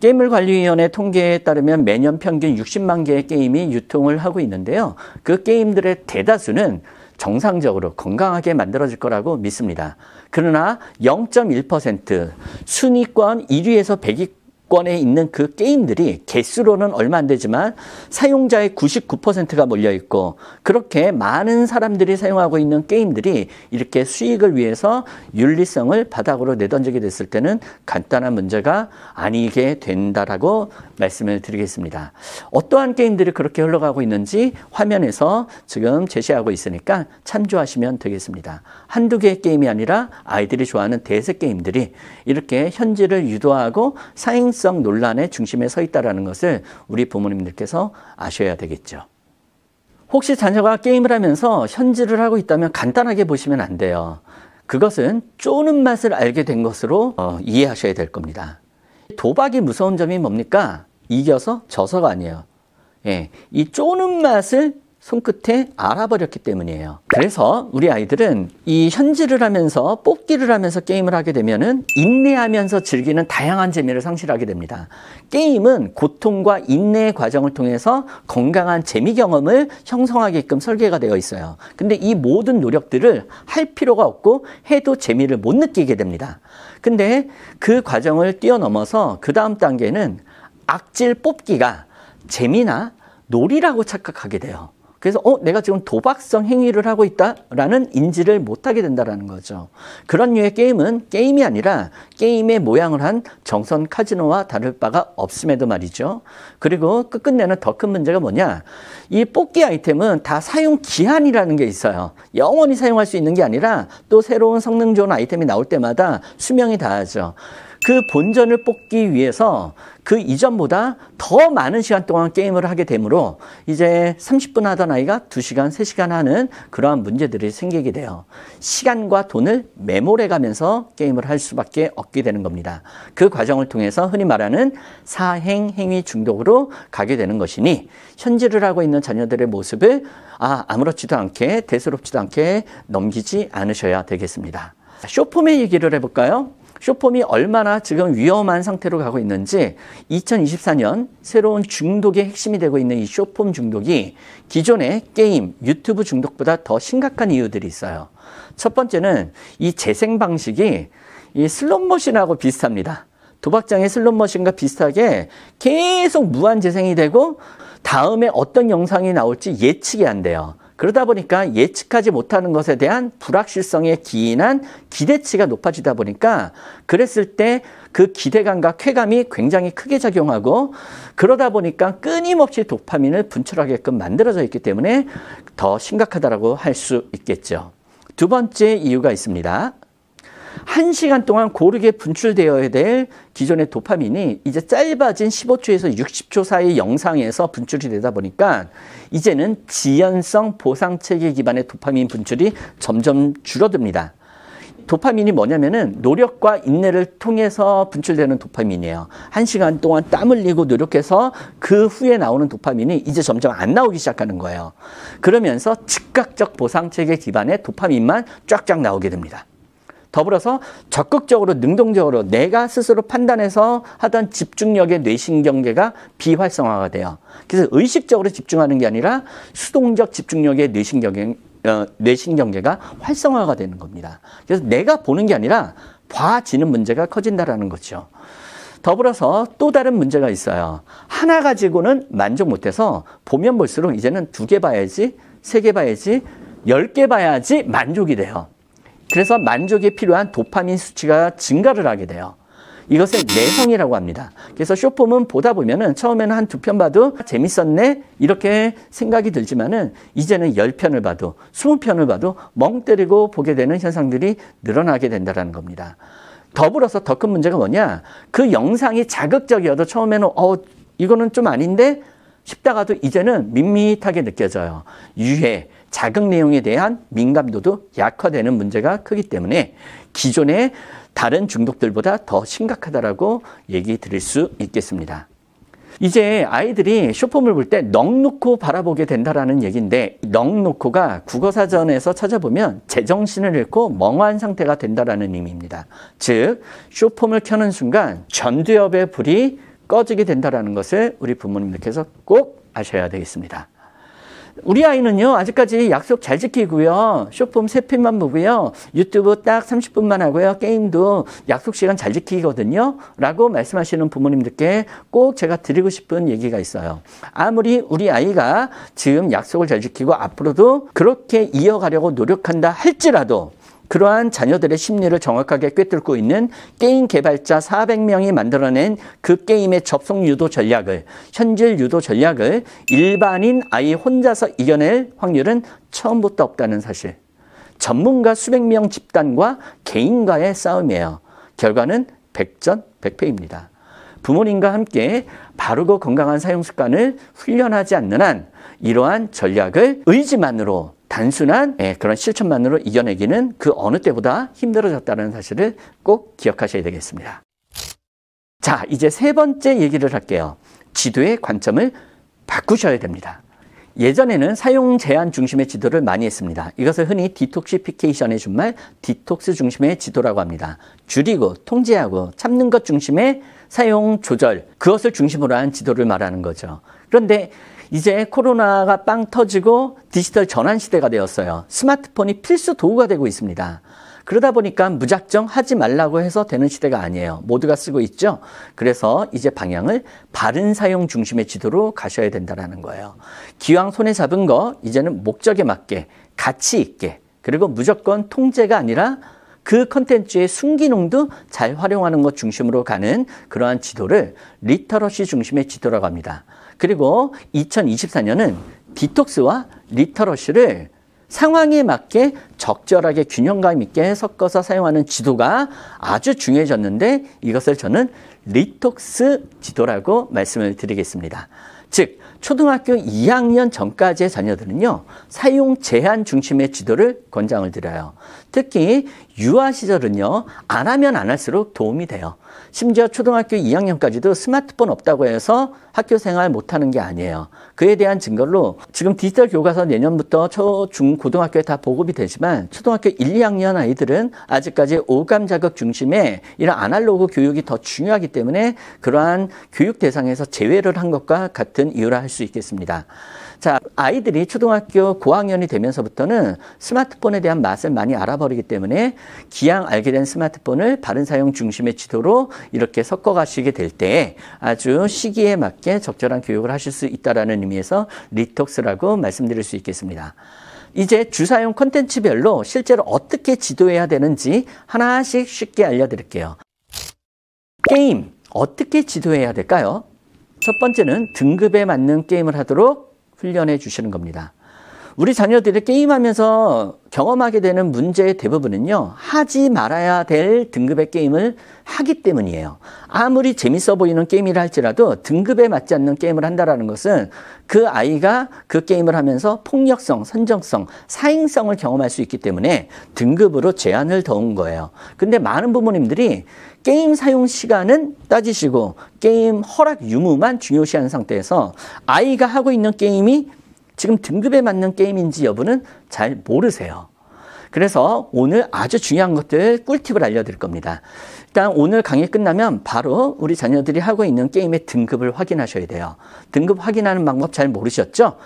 게임물관리위원회 통계에 따르면 매년 평균 60만 개의 게임이 유통을 하고 있는데요. 그 게임들의 대다수는 정상적으로 건강하게 만들어질 거라고 믿습니다. 그러나 0.1% 순위권 1위에서 100위 기권에 있는 그 게임들이 개수로는 얼마 안 되지만 사용자의 99%가 몰려 있고 그렇게 많은 사람들이 사용하고 있는 게임들이 이렇게 수익을 위해서 윤리성을 바닥으로 내던지게 됐을 때는 간단한 문제가 아니게 된다라고 말씀을 드리겠습니다. 어떠한 게임들이 그렇게 흘러가고 있는지 화면에서 지금 제시하고 있으니까 참조하시면 되겠습니다. 한두 개의 게임이 아니라 아이들이 좋아하는 대세 게임들이 이렇게 현지를 유도하고 사행성 인성 논란의 중심에 서 있다라는 것을 우리 부모님들께서 아셔야 되겠죠. 혹시 자녀가 게임을 하면서 현질을 하고 있다면 간단하게 보시면 안 돼요. 그것은 쪼는 맛을 알게 된 것으로 어, 이해하셔야 될 겁니다. 도박이 무서운 점이 뭡니까? 이겨서 져서가 아니에요. 예, 이 쪼는 맛을 손끝에 알아버렸기 때문이에요. 그래서 우리 아이들은 이 현질을 하면서 뽑기를 하면서 게임을 하게 되면은 인내하면서 즐기는 다양한 재미를 상실하게 됩니다. 게임은 고통과 인내의 과정을 통해서 건강한 재미 경험을 형성하게끔 설계가 되어 있어요. 근데 이 모든 노력들을 할 필요가 없고 해도 재미를 못 느끼게 됩니다. 근데 그 과정을 뛰어넘어서 그 다음 단계는 악질 뽑기가 재미나 놀이라고 착각하게 돼요. 그래서 어 내가 지금 도박성 행위를 하고 있다라는 인지를 못하게 된다라는 거죠. 그런 류의 게임은 게임이 아니라 게임의 모양을 한 정선 카지노와 다를 바가 없음에도 말이죠. 그리고 끝끝내는 더 큰 문제가 뭐냐? 이 뽑기 아이템은 다 사용 기한이라는 게 있어요. 영원히 사용할 수 있는 게 아니라 또 새로운 성능 좋은 아이템이 나올 때마다 수명이 다하죠. 그 본전을 뽑기 위해서 그 이전보다 더 많은 시간 동안 게임을 하게 되므로 이제 30분 하던 아이가 2시간, 3시간 하는 그러한 문제들이 생기게 돼요. 시간과 돈을 메모해 가면서 게임을 할 수밖에 없게 되는 겁니다. 그 과정을 통해서 흔히 말하는 사행, 행위 중독으로 가게 되는 것이니 현질을 하고 있는 자녀들의 모습을 아, 아무렇지도 않게, 대수롭지도 않게 넘기지 않으셔야 되겠습니다. 쇼폼의 얘기를 해볼까요? 쇼폼이 얼마나 지금 위험한 상태로 가고 있는지 2024년 새로운 중독의 핵심이 되고 있는 이 쇼폼 중독이 기존의 게임, 유튜브 중독보다 더 심각한 이유들이 있어요. 첫 번째는 이 재생 방식이 이 슬롯머신하고 비슷합니다. 도박장의 슬롯머신과 비슷하게 계속 무한 재생이 되고 다음에 어떤 영상이 나올지 예측이 안 돼요. 그러다 보니까 예측하지 못하는 것에 대한 불확실성에 기인한 기대치가 높아지다 보니까 그랬을 때 그 기대감과 쾌감이 굉장히 크게 작용하고 그러다 보니까 끊임없이 도파민을 분출하게끔 만들어져 있기 때문에 더심각하다고할 수 있겠죠. 두 번째 이유가 있습니다. 한시간 동안 고르게 분출되어야 될 기존의 도파민이 이제 짧아진 15초에서 60초 사이 영상에서 분출이 되다 보니까 이제는 지연성 보상체계 기반의 도파민 분출이 점점 줄어듭니다. 도파민이 뭐냐면은 노력과 인내를 통해서 분출되는 도파민이에요. 한 시간 동안 땀 흘리고 노력해서 그 후에 나오는 도파민이 이제 점점 안 나오기 시작하는 거예요. 그러면서 즉각적 보상체계 기반의 도파민만 쫙쫙 나오게 됩니다. 더불어서 적극적으로 능동적으로 내가 스스로 판단해서 하던 집중력의 뇌신경계가 비활성화가 돼요. 그래서 의식적으로 집중하는 게 아니라 수동적 집중력의 뇌신경계 어, 뇌신경계가 활성화가 되는 겁니다. 그래서 내가 보는 게 아니라 봐지는 문제가 커진다라는 거죠. 더불어서 또 다른 문제가 있어요. 하나 가지고는 만족 못해서 보면 볼수록 이제는 두 개 봐야지, 세 개 봐야지, 열 개 봐야지 만족이 돼요. 그래서 만족에 필요한 도파민 수치가 증가를 하게 돼요. 이것을 내성이라고 합니다. 그래서 쇼폼은 보다 보면은 처음에는 한 두 편 봐도 재밌었네 이렇게 생각이 들지만은 이제는 열편을 봐도 스무 편을 봐도 멍 때리고 보게 되는 현상들이 늘어나게 된다는 겁니다. 더불어서 더 큰 문제가 뭐냐? 그 영상이 자극적이어도 처음에는 어 이거는 좀 아닌데 싶다가도 이제는 밋밋하게 느껴져요. 유해, 자극 내용에 대한 민감도도 약화되는 문제가 크기 때문에 기존의 다른 중독들보다 더 심각하다라고 얘기 드릴 수 있겠습니다. 이제 아이들이 쇼폼을 볼 때 넉놓고 바라보게 된다라는 얘기인데 넉놓고가 국어사전에서 찾아보면 제정신을 잃고 멍한 상태가 된다라는 의미입니다. 즉 쇼폼을 켜는 순간 전두엽의 불이 꺼지게 된다라는 것을 우리 부모님들께서 꼭 아셔야 되겠습니다. 우리 아이는요, 아직까지 약속 잘 지키고요. 쇼폼 3편만 보고요. 유튜브 딱 30분만 하고요. 게임도 약속 시간 잘 지키거든요. 라고 말씀하시는 부모님들께 꼭 제가 드리고 싶은 얘기가 있어요. 아무리 우리 아이가 지금 약속을 잘 지키고 앞으로도 그렇게 이어가려고 노력한다 할지라도 그러한 자녀들의 심리를 정확하게 꿰뚫고 있는 게임 개발자 400명이 만들어낸 그 게임의 접속 유도 전략을, 현질 유도 전략을 일반인 아이 혼자서 이겨낼 확률은 처음부터 없다는 사실. 전문가 수백 명 집단과 개인과의 싸움이에요. 결과는 백전백패입니다. 부모님과 함께 바르고 건강한 사용 습관을 훈련하지 않는 한 이러한 전략을 의지만으로 단순한 예, 그런 실천만으로 이겨내기는 그 어느 때보다 힘들어졌다는 사실을 꼭 기억하셔야 되겠습니다. 자, 이제 세 번째 얘기를 할게요. 지도의 관점을 바꾸셔야 됩니다. 예전에는 사용 제한 중심의 지도를 많이 했습니다. 이것을 흔히 디톡시피케이션의 준말 디톡스 중심의 지도라고 합니다. 줄이고 통제하고 참는 것 중심의 사용 조절 그것을 중심으로 한 지도를 말하는 거죠. 그런데 이제 코로나가 빵 터지고 디지털 전환 시대가 되었어요. 스마트폰이 필수 도구가 되고 있습니다. 그러다 보니까 무작정 하지 말라고 해서 되는 시대가 아니에요. 모두가 쓰고 있죠. 그래서 이제 방향을 바른 사용 중심의 지도로 가셔야 된다라는 거예요. 기왕 손에 잡은 거 이제는 목적에 맞게 가치 있게 그리고 무조건 통제가 아니라 그 컨텐츠의 순기능도 잘 활용하는 것 중심으로 가는 그러한 지도를 리터러시 중심의 지도라고 합니다. 그리고 2024년은 디톡스와 리터러시를 상황에 맞게 적절하게 균형감 있게 섞어서 사용하는 지도가 아주 중요해졌는데 이것을 저는 리톡스 지도라고 말씀을 드리겠습니다. 즉, 초등학교 2학년 전까지의 자녀들은요, 사용 제한 중심의 지도를 권장을 드려요. 특히 유아 시절은요, 안 하면 안 할수록 도움이 돼요. 심지어 초등학교 2학년까지도 스마트폰 없다고 해서 학교 생활 못하는 게 아니에요. 그에 대한 증거로 지금 디지털 교과서 내년부터 초, 중, 고등학교에 다 보급이 되지만 초등학교 1, 2학년 아이들은 아직까지 오감 자극 중심의 이런 아날로그 교육이 더 중요하기 때문에 그러한 교육 대상에서 제외를 한 것과 같은 이유라 할 수 있겠습니다. 자, 아이들이 초등학교 고학년이 되면서부터는 스마트폰에 대한 맛을 많이 알아버리기 때문에 기왕 알게 된 스마트폰을 바른 사용 중심의 지도로 이렇게 섞어 가시게 될 때 아주 시기에 맞게 적절한 교육을 하실 수 있다라는 의미에서 리톡스라고 말씀드릴 수 있겠습니다. 이제 주사용 콘텐츠별로 실제로 어떻게 지도해야 되는지 하나씩 쉽게 알려드릴게요. 게임, 어떻게 지도해야 될까요? 첫 번째는 등급에 맞는 게임을 하도록 훈련해 주시는 겁니다. 우리 자녀들이 게임하면서 경험하게 되는 문제의 대부분은요, 하지 말아야 될 등급의 게임을 하기 때문이에요. 아무리 재밌어 보이는 게임이라 할지라도 등급에 맞지 않는 게임을 한다라는 것은 그 아이가 그 게임을 하면서 폭력성, 선정성, 사행성을 경험할 수 있기 때문에 등급으로 제한을 더운 거예요. 근데 많은 부모님들이 게임 사용 시간은 따지시고 게임 허락 유무만 중요시하는 상태에서 아이가 하고 있는 게임이 지금 등급에 맞는 게임인지 여부는 잘 모르세요. 그래서 오늘 아주 중요한 것들 꿀팁을 알려드릴 겁니다. 일단 오늘 강의 끝나면 바로 우리 자녀들이 하고 있는 게임의 등급을 확인하셔야 돼요. 등급 확인하는 방법 잘 모르셨죠?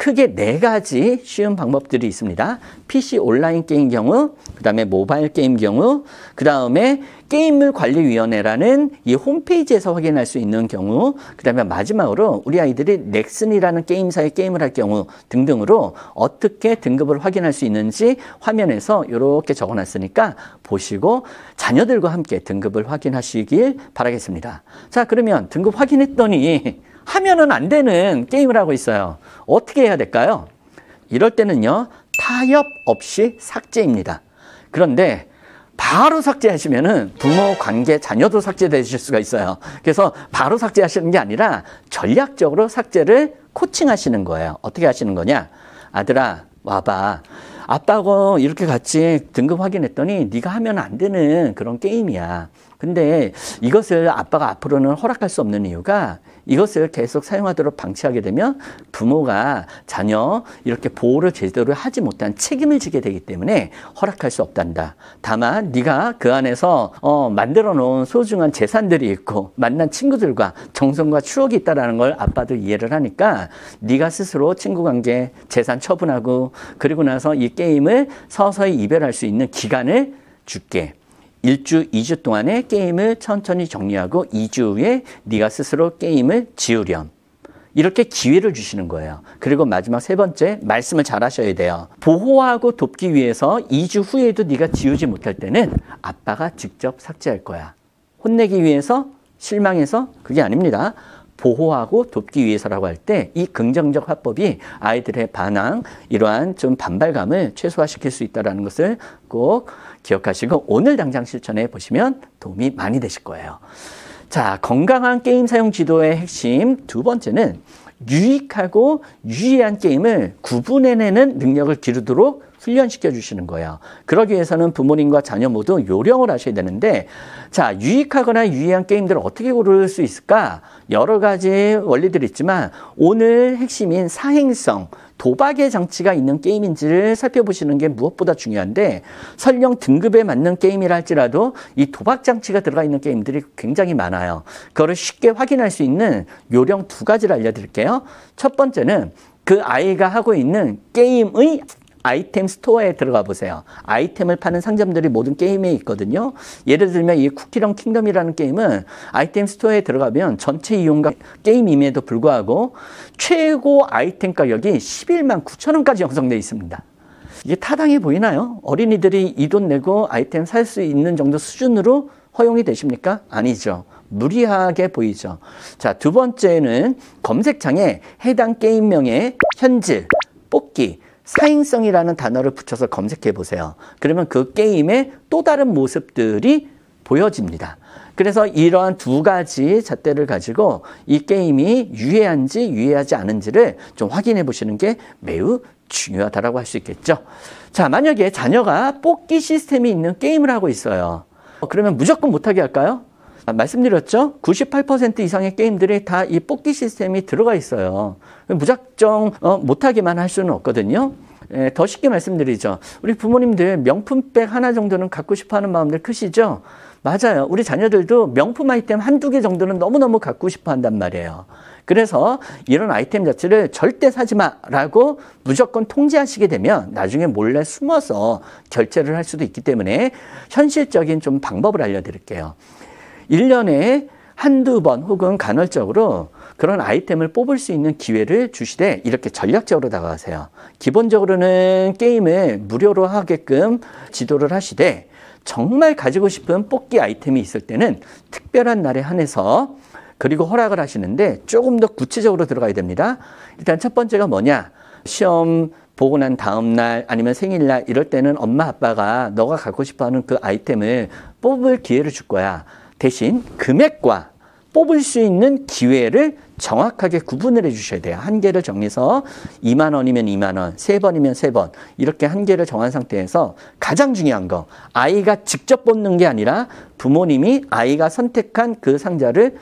크게 네 가지 쉬운 방법들이 있습니다. PC 온라인 게임 경우, 그 다음에 모바일 게임 경우, 그 다음에 게임물 관리위원회라는 이 홈페이지에서 확인할 수 있는 경우, 그 다음에 마지막으로 우리 아이들이 넥슨이라는 게임사에 게임을 할 경우 등등으로 어떻게 등급을 확인할 수 있는지 화면에서 이렇게 적어놨으니까 보시고 자녀들과 함께 등급을 확인하시길 바라겠습니다. 자, 그러면 등급 확인했더니 하면은 안 되는 게임을 하고 있어요. 어떻게 해야 될까요? 이럴 때는요. 타협 없이 삭제입니다. 그런데 바로 삭제하시면은 부모 관계 자녀도 삭제되실 수가 있어요. 그래서 바로 삭제하시는 게 아니라 전략적으로 삭제를 코칭하시는 거예요. 어떻게 하시는 거냐? 아들아, 와봐. 아빠하고 이렇게 같이 등급 확인했더니 네가 하면 안 되는 그런 게임이야. 근데 이것을 아빠가 앞으로는 허락할 수 없는 이유가 이것을 계속 사용하도록 방치하게 되면 부모가 자녀 이렇게 보호를 제대로 하지 못한 책임을 지게 되기 때문에 허락할 수 없단다. 다만 네가 그 안에서 어, 만들어 놓은 소중한 재산들이 있고 만난 친구들과 정성과 추억이 있다라는 걸 아빠도 이해를 하니까 네가 스스로 친구 관계 재산 처분하고 그리고 나서 이 게임을 서서히 이별할 수 있는 기간을 줄게. 1주, 2주 동안에 게임을 천천히 정리하고 2주 후에 네가 스스로 게임을 지우렴. 이렇게 기회를 주시는 거예요. 그리고 마지막 세 번째 말씀을 잘 하셔야 돼요. 보호하고 돕기 위해서 2주 후에도 네가 지우지 못할 때는 아빠가 직접 삭제할 거야. 혼내기 위해서 실망해서 그게 아닙니다. 보호하고 돕기 위해서라고 할 때 이 긍정적 화법이 아이들의 반항 이러한 좀 반발감을 최소화시킬 수 있다라는 것을 꼭 기억하시고 오늘 당장 실천해 보시면 도움이 많이 되실 거예요. 자, 건강한 게임 사용 지도의 핵심 두 번째는 유익하고 유의한 게임을 구분해내는 능력을 기르도록 훈련시켜 주시는 거예요 그러기 위해서는 부모님과 자녀 모두 요령을 하셔야 되는데, 자, 유익하거나 유의한 게임들을 어떻게 고를 수 있을까? 여러 가지 원리들이 있지만, 오늘 핵심인 사행성, 도박의 장치가 있는 게임인지를 살펴보시는 게 무엇보다 중요한데, 설령 등급에 맞는 게임이라 할지라도 이 도박 장치가 들어가 있는 게임들이 굉장히 많아요. 그거를 쉽게 확인할 수 있는 요령 두 가지를 알려드릴게요. 첫 번째는 그 아이가 하고 있는 게임의 아이템 스토어에 들어가 보세요. 아이템을 파는 상점들이 모든 게임에 있거든요. 예를 들면 이 쿠키런 킹덤이라는 게임은 아이템 스토어에 들어가면 전체 이용가 게임임에도 불구하고 최고 아이템 가격이 11만 9천 원까지 형성돼 있습니다. 이게 타당해 보이나요? 어린이들이 이 돈 내고 아이템 살 수 있는 정도 수준으로 허용이 되십니까? 아니죠. 무리하게 보이죠. 자, 두 번째는 검색창에 해당 게임명의 현질, 뽑기, 사행성이라는 단어를 붙여서 검색해 보세요. 그러면 그 게임의 또 다른 모습들이 보여집니다. 그래서 이러한 두 가지 잣대를 가지고 이 게임이 유해한지 유해하지 않은지를 좀 확인해 보시는 게 매우 중요하다고할 수 있겠죠. 자, 만약에 자녀가 뽑기 시스템이 있는 게임을 하고 있어요. 어, 그러면 무조건 못하게 할까요? 아, 말씀드렸죠? 98% 이상의 게임들이 다 이 뽑기 시스템이 들어가 있어요. 무작정 어, 못하게만 할 수는 없거든요. 예, 더 쉽게 말씀드리죠. 우리 부모님들 명품백 하나 정도는 갖고 싶어 하는 마음들 크시죠? 맞아요. 우리 자녀들도 명품 아이템 한두 개 정도는 너무너무 갖고 싶어 한단 말이에요. 그래서 이런 아이템 자체를 절대 사지 마라고 무조건 통제하시게 되면 나중에 몰래 숨어서 결제를 할 수도 있기 때문에 현실적인 좀 방법을 알려드릴게요. 1년에 한두 번 혹은 간헐적으로 그런 아이템을 뽑을 수 있는 기회를 주시되 이렇게 전략적으로 다가가세요. 기본적으로는 게임을 무료로 하게끔 지도를 하시되 정말 가지고 싶은 뽑기 아이템이 있을 때는 특별한 날에 한해서 그리고 허락을 하시는데 조금 더 구체적으로 들어가야 됩니다. 일단 첫 번째가 뭐냐? 시험 보고 난 다음 날 아니면 생일날 이럴 때는 엄마 아빠가 너가 갖고 싶어 하는 그 아이템을 뽑을 기회를 줄 거야. 대신 금액과 뽑을 수 있는 기회를 정확하게 구분을 해 주셔야 돼요. 한 개를 정해서 2만 원이면 2만 원, 세 번이면 세 번. 이렇게 한 개를 정한 상태에서 가장 중요한 거 아이가 직접 뽑는 게 아니라 부모님이 아이가 선택한 그 상자를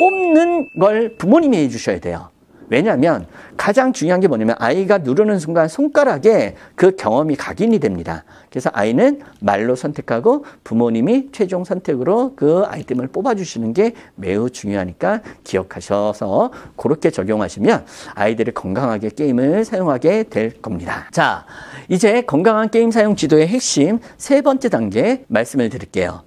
뽑는 걸 부모님이 해 주셔야 돼요. 왜냐하면 가장 중요한 게 뭐냐면 아이가 누르는 순간 손가락에 그 경험이 각인이 됩니다. 그래서 아이는 말로 선택하고 부모님이 최종 선택으로 그 아이템을 뽑아주시는 게 매우 중요하니까 기억하셔서 그렇게 적용하시면 아이들이 건강하게 게임을 사용하게 될 겁니다. 자, 이제 건강한 게임 사용 지도의 핵심 세 번째 단계 말씀을 드릴게요.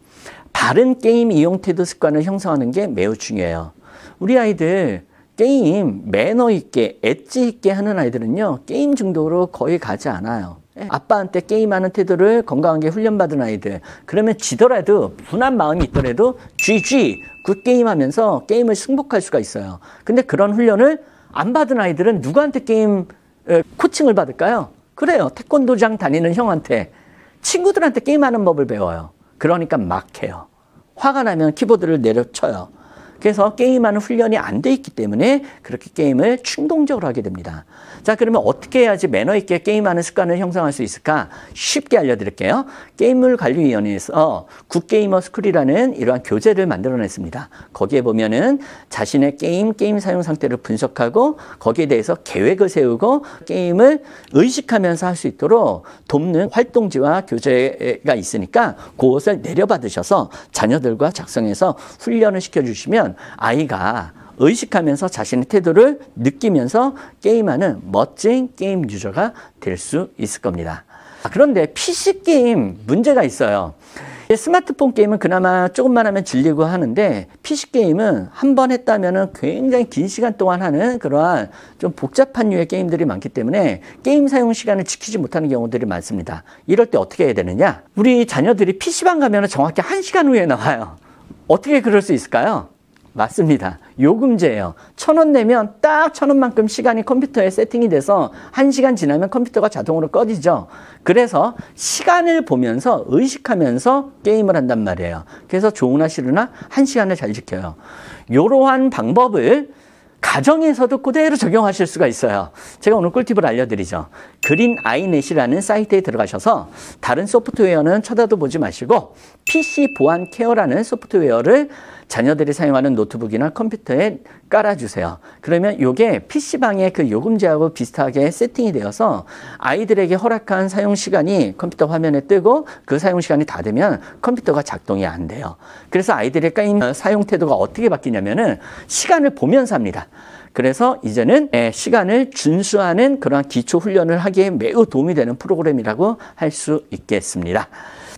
바른 게임 이용 태도 습관을 형성하는 게 매우 중요해요. 우리 아이들 게임 매너 있게 엣지 있게 하는 아이들은요 게임 중독으로 거의 가지 않아요 네. 아빠한테 게임하는 태도를 건강하게 훈련받은 아이들 그러면 지더라도 분한 마음이 있더라도 GG 굿게임 하면서 게임을 승복할 수가 있어요 근데 그런 훈련을 안 받은 아이들은 누구한테 게임 코칭을 받을까요? 그래요 태권도장 다니는 형한테 친구들한테 게임하는 법을 배워요 그러니까 막해요 화가 나면 키보드를 내려쳐요 그래서 게임하는 훈련이 안 돼 있기 때문에 그렇게 게임을 충동적으로 하게 됩니다. 자, 그러면 어떻게 해야지 매너 있게 게임하는 습관을 형성할 수 있을까? 쉽게 알려드릴게요. 게임물 관리위원회에서 굿게이머 스쿨이라는 이러한 교재를 만들어냈습니다. 거기에 보면은 자신의 게임, 게임 사용 상태를 분석하고 거기에 대해서 계획을 세우고 게임을 의식하면서 할 수 있도록 돕는 활동지와 교재가 있으니까 그것을 내려받으셔서 자녀들과 작성해서 훈련을 시켜주시면 아이가 의식하면서 자신의 태도를 느끼면서 게임하는 멋진 게임 유저가 될 수 있을 겁니다. 아, 그런데 PC게임 문제가 있어요. 스마트폰 게임은 그나마 조금만 하면 질리고 하는데 PC게임은 한 번 했다면 굉장히 긴 시간 동안 하는 그러한 좀 복잡한 류의 게임들이 많기 때문에 게임 사용 시간을 지키지 못하는 경우들이 많습니다. 이럴 때 어떻게 해야 되느냐? 우리 자녀들이 PC방 가면 정확히 한시간 후에 나와요. 어떻게 그럴 수 있을까요? 맞습니다. 요금제예요. 천 원 내면 딱 천 원만큼 시간이 컴퓨터에 세팅이 돼서 한 시간 지나면 컴퓨터가 자동으로 꺼지죠. 그래서 시간을 보면서 의식하면서 게임을 한단 말이에요. 그래서 좋으나 싫으나 한 시간을 잘 지켜요. 이러한 방법을 가정에서도 그대로 적용하실 수가 있어요. 제가 오늘 꿀팁을 알려드리죠. 그린 아이넷이라는 사이트에 들어가셔서 다른 소프트웨어는 쳐다도 보지 마시고 PC 보안 케어라는 소프트웨어를 자녀들이 사용하는 노트북이나 컴퓨터에 깔아주세요. 그러면 이게 PC방의 그 요금제하고 비슷하게 세팅이 되어서 아이들에게 허락한 사용 시간이 컴퓨터 화면에 뜨고 그 사용 시간이 다 되면 컴퓨터가 작동이 안 돼요. 그래서 아이들의 까인 어, 사용 태도가 어떻게 바뀌냐면은 시간을 보면서 합니다. 그래서 이제는 예, 시간을 준수하는 그러한 기초 훈련을 하기에 매우 도움이 되는 프로그램이라고 할 수 있겠습니다.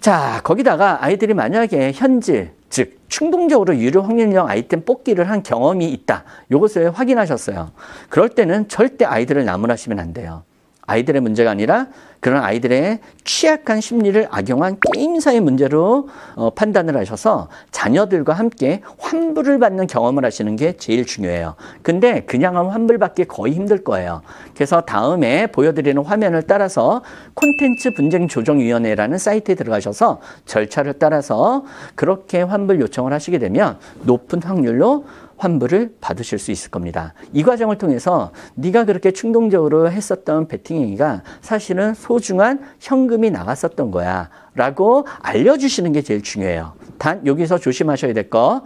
자, 거기다가 아이들이 만약에 현질, 즉 충동적으로 유료 확률형 아이템 뽑기를 한 경험이 있다. 이것을 확인하셨어요. 그럴 때는 절대 아이들을 나무라시면 안 돼요. 아이들의 문제가 아니라 그런 아이들의 취약한 심리를 악용한 게임사의 문제로 어, 판단을 하셔서 자녀들과 함께 환불을 받는 경험을 하시는 게 제일 중요해요. 근데 그냥 하면 환불받기 거의 힘들 거예요. 그래서 다음에 보여드리는 화면을 따라서 콘텐츠 분쟁 조정위원회라는 사이트에 들어가셔서 절차를 따라서 그렇게 환불 요청을 하시게 되면 높은 확률로 환불을 받으실 수 있을 겁니다. 이 과정을 통해서 네가 그렇게 충동적으로 했었던 베팅 행위가 사실은 소중한 현금이 나갔었던 거야. 라고 알려주시는 게 제일 중요해요. 단, 여기서 조심하셔야 될 거.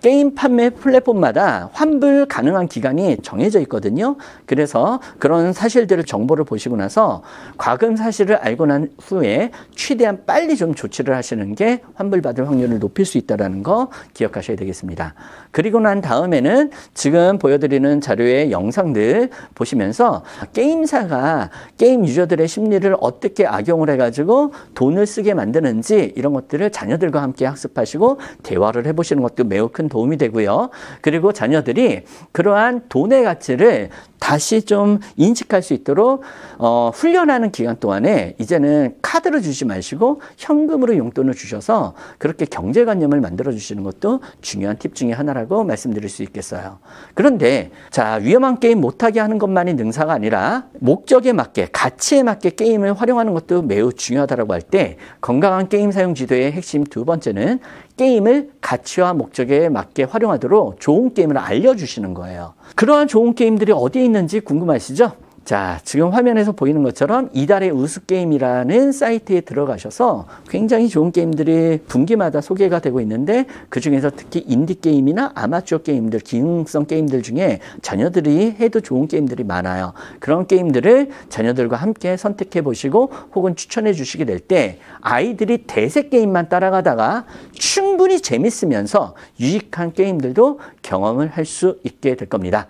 게임 판매 플랫폼마다 환불 가능한 기간이 정해져 있거든요. 그래서 그런 사실들을 정보를 보시고 나서 과금 사실을 알고 난 후에 최대한 빨리 좀 조치를 하시는 게 환불받을 확률을 높일 수 있다는 거 기억하셔야 되겠습니다. 그리고 난 다음에는 지금 보여드리는 자료의 영상들 보시면서 게임사가 게임 유저들의 심리를 어떻게 악용을 해가지고 돈을 쓰게 만드는지 이런 것들을 자녀들과 함께 학습하시고 대화를 해보시는 것도 매우 큰좀 도움이 되고요. 그리고 자녀들이 그러한 돈의 가치를 다시 좀 인식할 수 있도록 어, 훈련하는 기간 동안에 이제는 카드를 주지 마시고 현금으로 용돈을 주셔서 그렇게 경제관념을 만들어 주시는 것도 중요한 팁 중에 하나라고 말씀드릴 수 있겠어요. 그런데 자 위험한 게임 못하게 하는 것만이 능사가 아니라 목적에 맞게 가치에 맞게 게임을 활용하는 것도 매우 중요하다고할 때 건강한 게임 사용 지도의 핵심 두 번째는 게임을 가치와 목적에 맞게 활용하도록 좋은 게임을 알려주시는 거예요. 그러한 좋은 게임들이 어디에 있는지 궁금하시죠? 자, 지금 화면에서 보이는 것처럼 이달의 우스게임이라는 사이트에 들어가셔서 굉장히 좋은 게임들이 분기마다 소개가 되고 있는데 그 중에서 특히 인디게임이나 아마추어 게임들, 기능성 게임들 중에 자녀들이 해도 좋은 게임들이 많아요. 그런 게임들을 자녀들과 함께 선택해 보시고 혹은 추천해 주시게 될 때 아이들이 대세 게임만 따라가다가 충분히 재밌으면서 유익한 게임들도 경험을 할 수 있게 될 겁니다.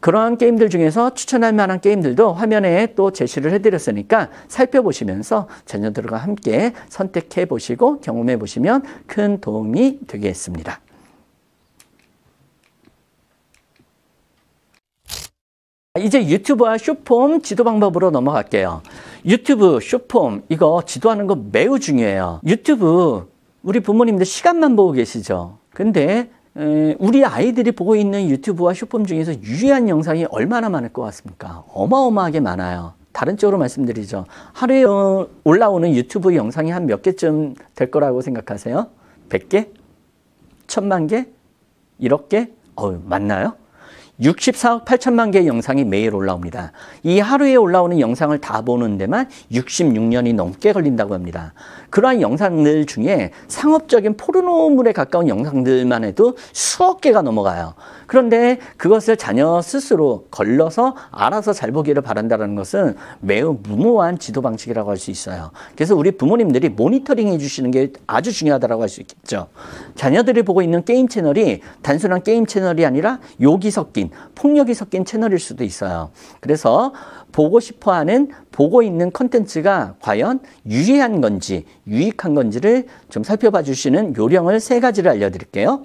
그러한 게임들 중에서 추천할 만한 게임들 내들도 화면에 또 제시를 해드렸으니까 살펴보시면서 자녀들과 함께 선택해 보시고 경험해 보시면 큰 도움이 되겠습니다. 이제 유튜브와 쇼폼 지도 방법으로 넘어갈게요. 유튜브, 쇼폼, 이거 지도하는 거 매우 중요해요. 유튜브, 우리 부모님들 시간만 보고 계시죠? 근데 우리 아이들이 보고 있는 유튜브와 쇼폼 중에서 유리한 영상이 얼마나 많을 것 같습니까? 어마어마하게 많아요. 다른 쪽으로 말씀드리죠. 하루에 올라오는 유튜브 영상이 한 몇 개쯤 될 거라고 생각하세요? 100개? 1000만 개? 1억 개? 어 맞나요? 64억 8천만 개의 영상이 매일 올라옵니다. 이 하루에 올라오는 영상을 다 보는 데만 66년이 넘게 걸린다고 합니다. 그러한 영상들 중에 상업적인 포르노물에 가까운 영상들만 해도 수억 개가 넘어가요. 그런데 그것을 자녀 스스로 걸러서 알아서 잘 보기를 바란다는 것은 매우 무모한 지도 방식이라고 할 수 있어요. 그래서 우리 부모님들이 모니터링 해주시는 게 아주 중요하다고 할 수 있겠죠. 자녀들이 보고 있는 게임 채널이 단순한 게임 채널이 아니라 욕이 섞인 폭력이 섞인 채널일 수도 있어요. 그래서 보고 싶어 하는, 보고 있는 컨텐츠가 과연 유리한 건지, 유익한 건지를 좀 살펴봐 주시는 요령을 세 가지를 알려드릴게요.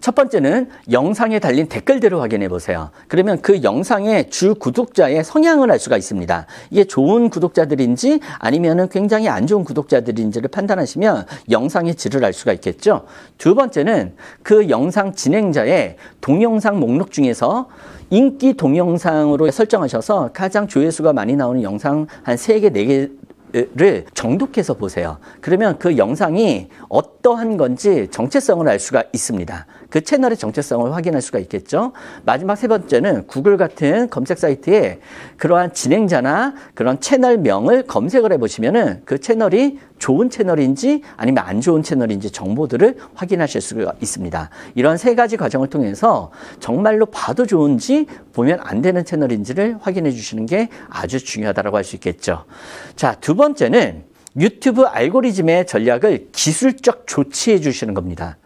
첫 번째는 영상에 달린 댓글들을 확인해 보세요. 그러면 그 영상의 주 구독자의 성향을 알 수가 있습니다. 이게 좋은 구독자들인지 아니면 굉장히 안 좋은 구독자들인지를 판단하시면 영상의 질을 알 수가 있겠죠. 두 번째는 그 영상 진행자의 동영상 목록 중에서 인기 동영상으로 설정하셔서 가장 조회수가 많이 나오는 영상 한 3개, 4개 를 정독해서 보세요. 그러면 그 영상이 어떠한 건지 정체성을 알 수가 있습니다. 그 채널의 정체성을 확인할 수가 있겠죠. 마지막 세 번째는 구글 같은 검색 사이트에 그러한 진행자나 그런 채널명을 검색을 해보시면은 그 채널이 좋은 채널인지 아니면 안 좋은 채널인지 정보들을 확인하실 수가 있습니다. 이런 세 가지 과정을 통해서 정말로 봐도 좋은지 보면 안 되는 채널인지를 확인해 주시는 게 아주 중요하다고 할 수 있겠죠. 자, 두 번째는 유튜브 알고리즘의 전략을 기술적 조치해 주시는 겁니다.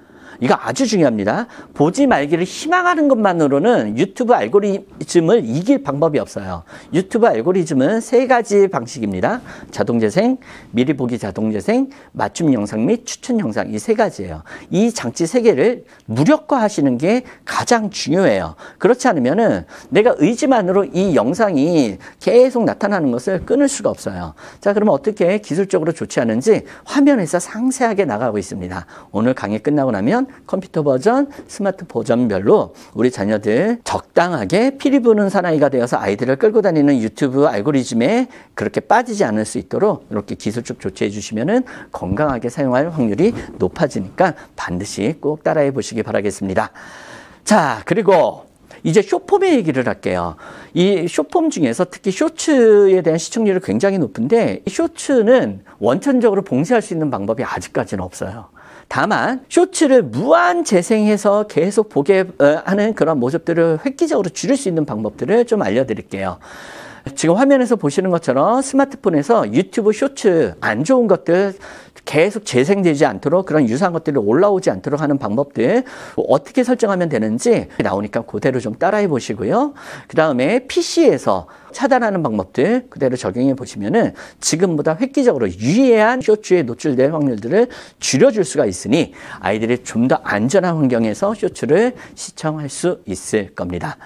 이거 아주 중요합니다. 보지 말기를 희망하는 것만으로는 유튜브 알고리즘을 이길 방법이 없어요. 유튜브 알고리즘은 세 가지 방식입니다. 자동재생, 미리 보기 자동재생, 맞춤 영상 및 추천 영상 이 세 가지예요. 이 장치 세 개를 무력화하시는 게 가장 중요해요. 그렇지 않으면은 내가 의지만으로 이 영상이 계속 나타나는 것을 끊을 수가 없어요. 자, 그러면 어떻게 기술적으로 좋지 않은지 화면에서 상세하게 나가고 있습니다. 오늘 강의 끝나고 나면 컴퓨터 버전, 스마트 버전별로 우리 자녀들 적당하게 피리 부는 사나이가 되어서 아이들을 끌고 다니는 유튜브 알고리즘에 그렇게 빠지지 않을 수 있도록 이렇게 기술적 조치해 주시면은 건강하게 사용할 확률이 높아지니까 반드시 꼭 따라해 보시기 바라겠습니다. 자, 그리고 이제 쇼폼의 얘기를 할게요. 이 쇼폼 중에서 특히 쇼츠에 대한 시청률이 굉장히 높은데 이 쇼츠는 원천적으로 봉쇄할 수 있는 방법이 아직까지는 없어요. 다만 쇼츠를 무한 재생해서 계속 보게 어, 하는 그런 모습들을 획기적으로 줄일 수 있는 방법들을 좀 알려드릴게요. 지금 화면에서 보시는 것처럼 스마트폰에서 유튜브 쇼츠 안 좋은 것들 계속 재생되지 않도록 그런 유사한 것들이 올라오지 않도록 하는 방법들 뭐 어떻게 설정하면 되는지 나오니까 그대로 좀 따라해 보시고요. 그 다음에 PC에서 차단하는 방법들 그대로 적용해 보시면은 지금보다 획기적으로 유해한 쇼츠에 노출될 확률들을 줄여줄 수가 있으니 아이들이 좀 더 안전한 환경에서 쇼츠를 시청할 수 있을 겁니다.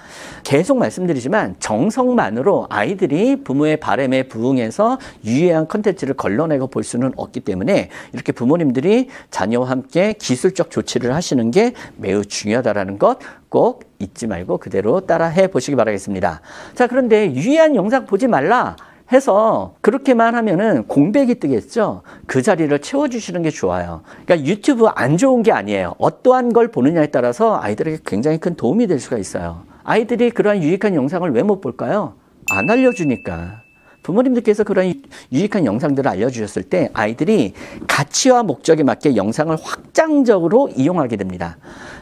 계속 말씀드리지만 정성만으로 아이들이 부모의 바램에 부응해서 유해한 컨텐츠를 걸러내고 볼 수는 없기 때문에 이렇게 부모님들이 자녀와 함께 기술적 조치를 하시는 게 매우 중요하다는것꼭 잊지 말고 그대로 따라해 보시기 바라겠습니다. 자, 그런데 유의한 영상 보지 말라 해서 그렇게만 하면은 공백이 뜨겠죠. 그 자리를 채워주시는 게 좋아요. 그러니까 유튜브 안 좋은 게 아니에요. 어떠한 걸 보느냐에 따라서 아이들에게 굉장히 큰 도움이 될 수가 있어요. 아이들이 그러한 유익한 영상을 왜 못 볼까요? 안 알려주니까. 부모님들께서 그런 유익한 영상들을 알려주셨을 때 아이들이 가치와 목적에 맞게 영상을 확장적으로 이용하게 됩니다.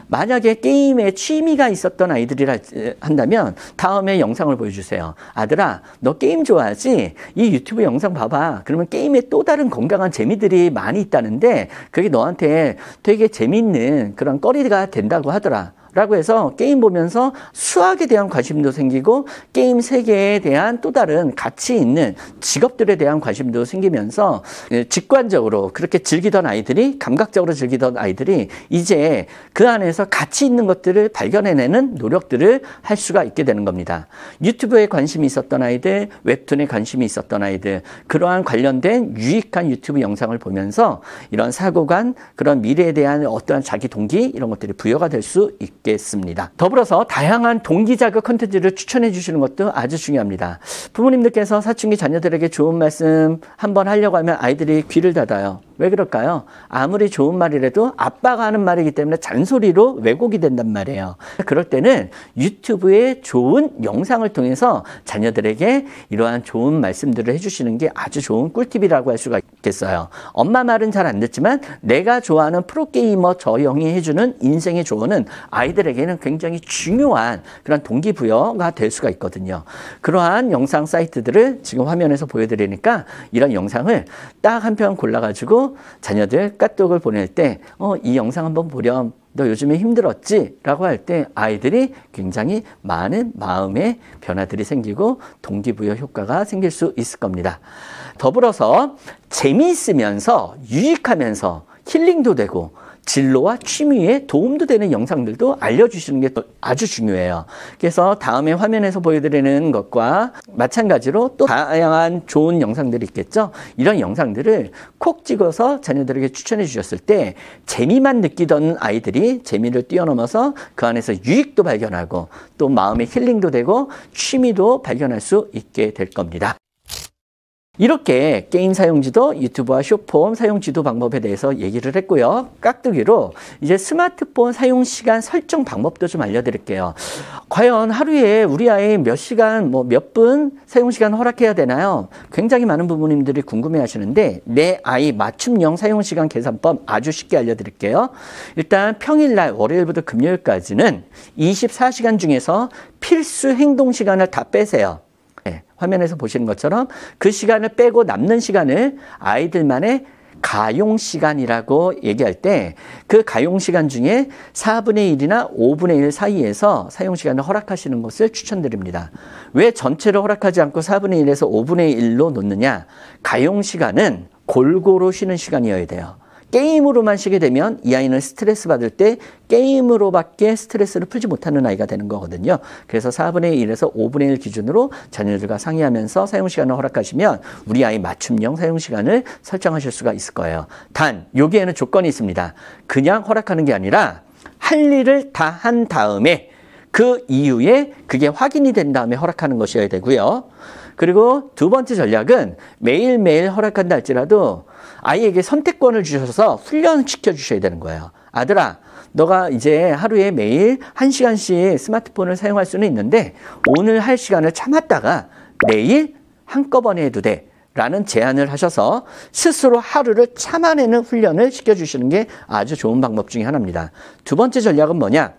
만약에 게임에 취미가 있었던 아이들이라 한다면 다음에 영상을 보여주세요. 아들아, 너 게임 좋아하지? 이 유튜브 영상 봐봐. 그러면 게임에 또 다른 건강한 재미들이 많이 있다는데 그게 너한테 되게 재밌는 그런 거리가 된다고 하더라. 라고 해서 게임 보면서 수학에 대한 관심도 생기고 게임 세계에 대한 또 다른 가치 있는 직업들에 대한 관심도 생기면서 예, 직관적으로 그렇게 즐기던 아이들이 감각적으로 즐기던 아이들이 이제 그 안에서 가치 있는 것들을 발견해내는 노력들을 할 수가 있게 되는 겁니다. 유튜브에 관심이 있었던 아이들, 웹툰에 관심이 있었던 아이들, 그러한 관련된 유익한 유튜브 영상을 보면서 이런 사고관, 그런 미래에 대한 어떠한 자기 동기 이런 것들이 부여가 될 수 있고 있겠습니다. 더불어서 다양한 동기자극 컨텐츠를 추천해 주시는 것도 아주 중요합니다. 부모님들께서 사춘기 자녀들에게 좋은 말씀 한번 하려고 하면 아이들이 귀를 닫아요. 왜 그럴까요? 아무리 좋은 말이라도 아빠가 하는 말이기 때문에 잔소리로 왜곡이 된단 말이에요. 그럴 때는 유튜브에 좋은 영상을 통해서 자녀들에게 이러한 좋은 말씀들을 해주시는 게 아주 좋은 꿀팁이라고 할 수가 있겠어요. 엄마 말은 잘 안 듣지만 내가 좋아하는 프로게이머 저 형이 해주는 인생의 조언은 아이들에게는 굉장히 중요한 그런 동기부여가 될 수가 있거든요. 그러한 영상 사이트들을 지금 화면에서 보여드리니까 이런 영상을 딱 한 편 골라가지고 자녀들 까톡을 보낼 때, 어, 이 영상 한번 보렴. 너 요즘에 힘들었지? 라고 할 때 아이들이 굉장히 많은 마음의 변화들이 생기고 동기부여 효과가 생길 수 있을 겁니다. 더불어서 재미있으면서 유익하면서 힐링도 되고 진로와 취미에 도움도 되는 영상들도 알려주시는 게 아주 중요해요. 그래서 다음에 화면에서 보여드리는 것과 마찬가지로 또 다양한 좋은 영상들이 있겠죠. 이런 영상들을 콕 찍어서 자녀들에게 추천해 주셨을 때 재미만 느끼던 아이들이 재미를 뛰어넘어서 그 안에서 유익도 발견하고 또 마음의 힐링도 되고 취미도 발견할 수 있게 될 겁니다. 이렇게 게임 사용지도 유튜브와 쇼폼 사용 지도 방법에 대해서 얘기를 했고요. 깍두기로 이제 스마트폰 사용 시간 설정 방법도 좀 알려드릴게요. 과연 하루에 우리 아이 몇 시간, 뭐 몇 분 사용 시간 허락해야 되나요? 굉장히 많은 부모님들이 궁금해 하시는데 내 아이 맞춤형 사용 시간 계산법 아주 쉽게 알려드릴게요. 일단 평일날 월요일부터 금요일까지는 24시간 중에서 필수 행동 시간을 다 빼세요. 예, 화면에서 보시는 것처럼 그 시간을 빼고 남는 시간을 아이들만의 가용 시간이라고 얘기할 때 그 가용 시간 중에 4분의 1이나 5분의 1 사이에서 사용 시간을 허락하시는 것을 추천드립니다. 왜 전체를 허락하지 않고 4분의 1에서 5분의 1로 놓느냐? 가용 시간은 골고루 쉬는 시간이어야 돼요. 게임으로만 쉬게 되면 이 아이는 스트레스 받을 때 게임으로밖에 스트레스를 풀지 못하는 아이가 되는 거거든요. 그래서 4분의 1에서 5분의 1 기준으로 자녀들과 상의하면서 사용 시간을 허락하시면 우리 아이 맞춤형 사용 시간을 설정하실 수가 있을 거예요. 단 여기에는 조건이 있습니다. 그냥 허락하는 게 아니라 할 일을 다 한 다음에 그 이후에 그게 확인이 된 다음에 허락하는 것이어야 되고요. 그리고 두 번째 전략은 매일매일 허락한다 할지라도 아이에게 선택권을 주셔서 훈련시켜 주셔야 되는 거예요. 아들아, 너가 이제 하루에 매일 한시간씩 스마트폰을 사용할 수는 있는데 오늘 할 시간을 참았다가 내일 한꺼번에 해도 돼. 라는 제안을 하셔서 스스로 하루를 참아내는 훈련을 시켜주시는 게 아주 좋은 방법 중에 하나입니다. 두 번째 전략은 뭐냐?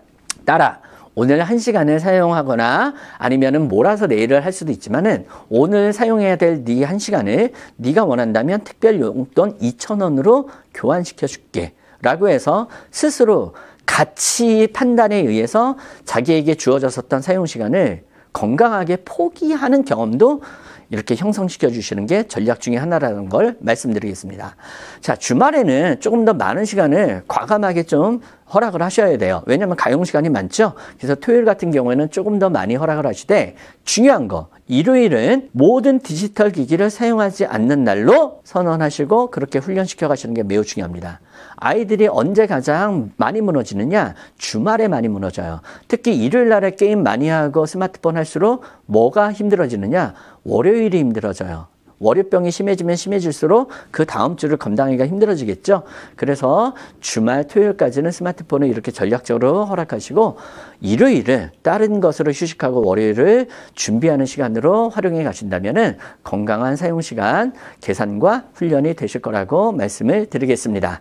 따라 오늘 한 시간을 사용하거나 아니면은 몰아서 내일을 할 수도 있지만은 오늘 사용해야 될네한 시간을 네가 원한다면 특별 용돈 2천 원으로 교환시켜 줄게. 라고 해서 스스로 가치 판단에 의해서 자기에게 주어졌었던 사용 시간을 건강하게 포기하는 경험도 이렇게 형성시켜 주시는 게 전략 중의 하나라는 걸 말씀드리겠습니다. 자, 주말에는 조금 더 많은 시간을 과감하게 좀 허락을 하셔야 돼요. 왜냐하면 가용 시간이 많죠. 그래서 토요일 같은 경우에는 조금 더 많이 허락을 하시되 중요한 거 일요일은 모든 디지털 기기를 사용하지 않는 날로 선언하시고 그렇게 훈련시켜 가시는 게 매우 중요합니다. 아이들이 언제 가장 많이 무너지느냐? 주말에 많이 무너져요. 특히 일요일 날에 게임 많이 하고 스마트폰 할수록 뭐가 힘들어지느냐? 월요일이 힘들어져요. 월요병이 심해지면 심해질수록 그 다음 주를 감당하기가 힘들어지겠죠. 그래서 주말 토요일까지는 스마트폰을 이렇게 전략적으로 허락하시고 일요일을 다른 것으로 휴식하고 월요일을 준비하는 시간으로 활용해 가신다면 건강한 사용 시간 계산과 훈련이 되실 거라고 말씀을 드리겠습니다.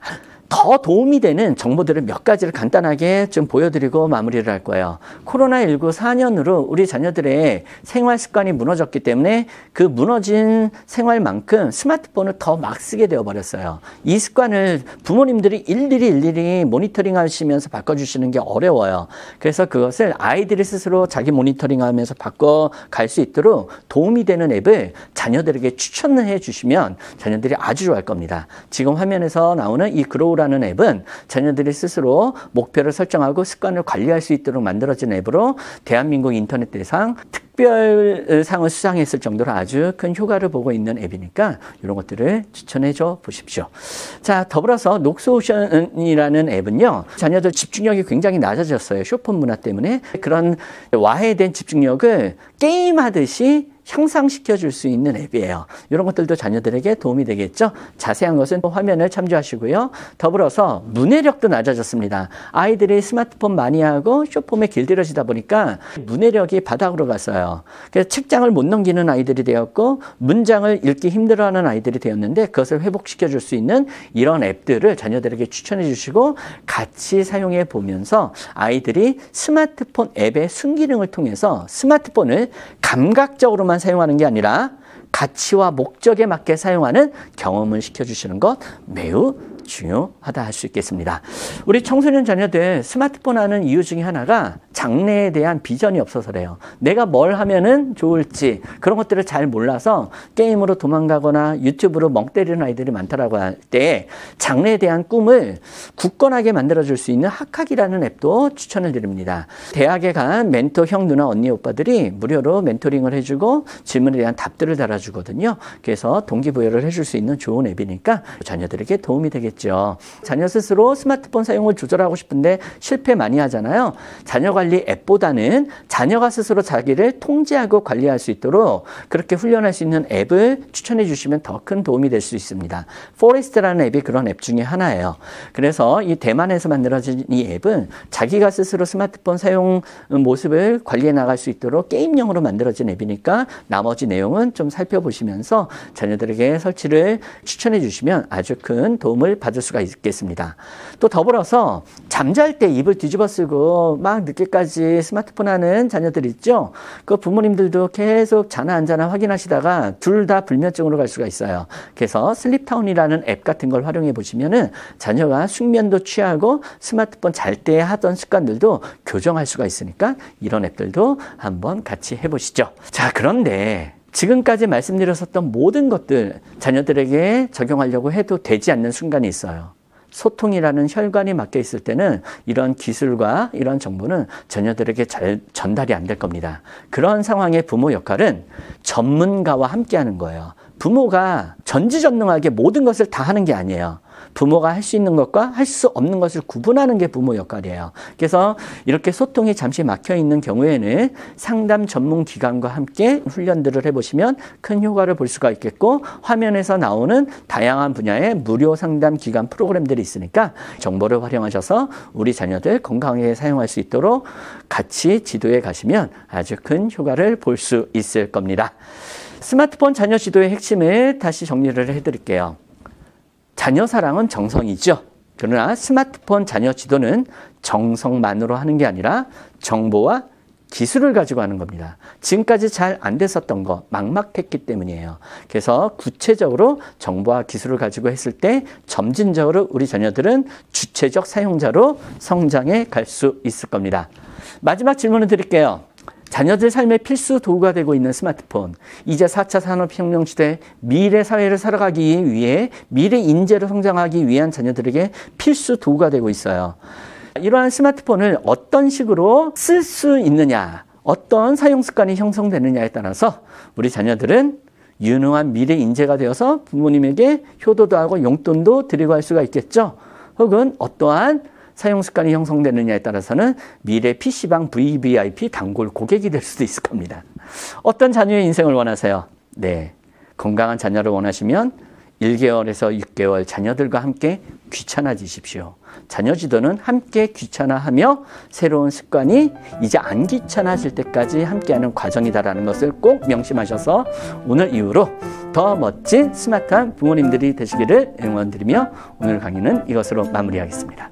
더 도움이 되는 정보들을 몇 가지를 간단하게 좀 보여드리고 마무리를 할 거예요. 코로나19 4년으로 우리 자녀들의 생활 습관이 무너졌기 때문에 그 무너진 생활만큼 스마트폰을 더 막 쓰게 되어버렸어요. 이 습관을 부모님들이 일일이 일일이 모니터링 하시면서 바꿔주시는 게 어려워요. 그래서 그것을 아이들이 스스로 자기 모니터링 하면서 바꿔갈 수 있도록 도움이 되는 앱을 자녀들에게 추천 해주시면 자녀들이 아주 좋아할 겁니다. 지금 화면에서 나오는 이 그로우 고라는 앱은 자녀들이 스스로 목표를 설정하고 습관을 관리할 수 있도록 만들어진 앱으로 대한민국 인터넷 대상 특별상을 수상했을 정도로 아주 큰 효과를 보고 있는 앱이니까 이런 것들을 추천해줘 보십시오. 자, 더불어서 녹스션이라는 앱은요, 자녀들 집중력이 굉장히 낮아졌어요. 쇼폰 문화 때문에. 그런 와해된 집중력을 게임하듯이 향상시켜 줄 수 있는 앱이에요. 이런 것들도 자녀들에게 도움이 되겠죠. 자세한 것은 화면을 참조하시고요. 더불어서 문해력도 낮아졌습니다. 아이들이 스마트폰 많이 하고 쇼폼에 길들여지다 보니까 문해력이 바닥으로 갔어요. 그래서 책장을 못 넘기는 아이들이 되었고 문장을 읽기 힘들어하는 아이들이 되었는데 그것을 회복시켜 줄 수 있는 이런 앱들을 자녀들에게 추천해 주시고 같이 사용해 보면서 아이들이 스마트폰 앱의 순기능을 통해서 스마트폰을 감각적으로만 가만 사용하는 게 아니라 가치와 목적에 맞게 사용하는 경험을 시켜주시는 것 매우 중요하다 할 수 있겠습니다. 우리 청소년 자녀들 스마트폰 하는 이유 중에 하나가 장래에 대한 비전이 없어서 래요 내가 뭘 하면은 좋을지 그런 것들을 잘 몰라서 게임으로 도망가거나 유튜브로 멍 때리는 아이들이 많다라고 할 때 장래에 대한 꿈을 굳건하게 만들어줄 수 있는 학학이라는 앱도 추천을 드립니다. 대학에 간 멘토 형 누나 언니 오빠들이 무료로 멘토링을 해주고 질문에 대한 답들을 달아주거든요. 그래서 동기부여를 해줄 수 있는 좋은 앱이니까 자녀들에게 도움이 되겠죠. 자녀 스스로 스마트폰 사용을 조절하고 싶은데 실패 많이 하잖아요. 자녀 관 관리 앱보다는 자녀가 스스로 자기를 통제하고 관리할 수 있도록 그렇게 훈련할 수 있는 앱을 추천해 주시면 더 큰 도움이 될 수 있습니다. 포레스트라는 앱이 그런 앱 중에 하나예요. 그래서 이 대만에서 만들어진 이 앱은 자기가 스스로 스마트폰 사용 모습을 관리해 나갈 수 있도록 게임용으로 만들어진 앱이니까 나머지 내용은 좀 살펴보시면서 자녀들에게 설치를 추천해 주시면 아주 큰 도움을 받을 수가 있겠습니다. 또 더불어서 잠잘 때 입을 뒤집어 쓰고 막 늦게까지 아직까지 스마트폰 하는 자녀들 있죠? 그 부모님들도 계속 자나 안 자나 확인하시다가 둘 다 불면증으로 갈 수가 있어요. 그래서 슬립타운이라는 앱 같은 걸 활용해 보시면은 자녀가 숙면도 취하고 스마트폰 잘 때 하던 습관들도 교정할 수가 있으니까 이런 앱들도 한번 같이 해 보시죠. 자, 그런데 지금까지 말씀드렸었던 모든 것들 자녀들에게 적용하려고 해도 되지 않는 순간이 있어요. 소통이라는 혈관이 막혀 있을 때는 이런 기술과 이런 정보는 자녀들에게 잘 전달이 안 될 겁니다. 그런 상황의 부모 역할은 전문가와 함께 하는 거예요. 부모가 전지전능하게 모든 것을 다 하는 게 아니에요. 부모가 할 수 있는 것과 할 수 없는 것을 구분하는 게 부모 역할이에요. 그래서 이렇게 소통이 잠시 막혀 있는 경우에는 상담 전문 기관과 함께 훈련들을 해보시면 큰 효과를 볼 수가 있겠고 화면에서 나오는 다양한 분야의 무료 상담 기관 프로그램들이 있으니까 정보를 활용하셔서 우리 자녀들 건강하게 사용할 수 있도록 같이 지도해 가시면 아주 큰 효과를 볼 수 있을 겁니다. 스마트폰 자녀 지도의 핵심을 다시 정리를 해드릴게요. 자녀 사랑은 정성이죠. 그러나 스마트폰 자녀 지도는 정성만으로 하는 게 아니라 정보와 기술을 가지고 하는 겁니다. 지금까지 잘 안 됐었던 거 막막했기 때문이에요. 그래서 구체적으로 정보와 기술을 가지고 했을 때 점진적으로 우리 자녀들은 주체적 사용자로 성장해 갈 수 있을 겁니다. 마지막 질문을 드릴게요. 자녀들 삶의 필수 도구가 되고 있는 스마트폰. 이제 4차 산업혁명 시대 미래 사회를 살아가기 위해 미래 인재로 성장하기 위한 자녀들에게 필수 도구가 되고 있어요. 이러한 스마트폰을 어떤 식으로 쓸 수 있느냐, 어떤 사용 습관이 형성되느냐에 따라서 우리 자녀들은 유능한 미래 인재가 되어서 부모님에게 효도도 하고 용돈도 드리고 할 수가 있겠죠. 혹은 어떠한 사용 습관이 형성되느냐에 따라서는 미래 PC방 VVIP 단골 고객이 될 수도 있을 겁니다. 어떤 자녀의 인생을 원하세요? 네. 건강한 자녀를 원하시면 1개월에서 6개월 자녀들과 함께 귀찮아지십시오. 자녀 지도는 함께 귀찮아하며 새로운 습관이 이제 안 귀찮아질 때까지 함께하는 과정이다라는 것을 꼭 명심하셔서 오늘 이후로 더 멋진 스마트한 부모님들이 되시기를 응원드리며 오늘 강의는 이것으로 마무리하겠습니다.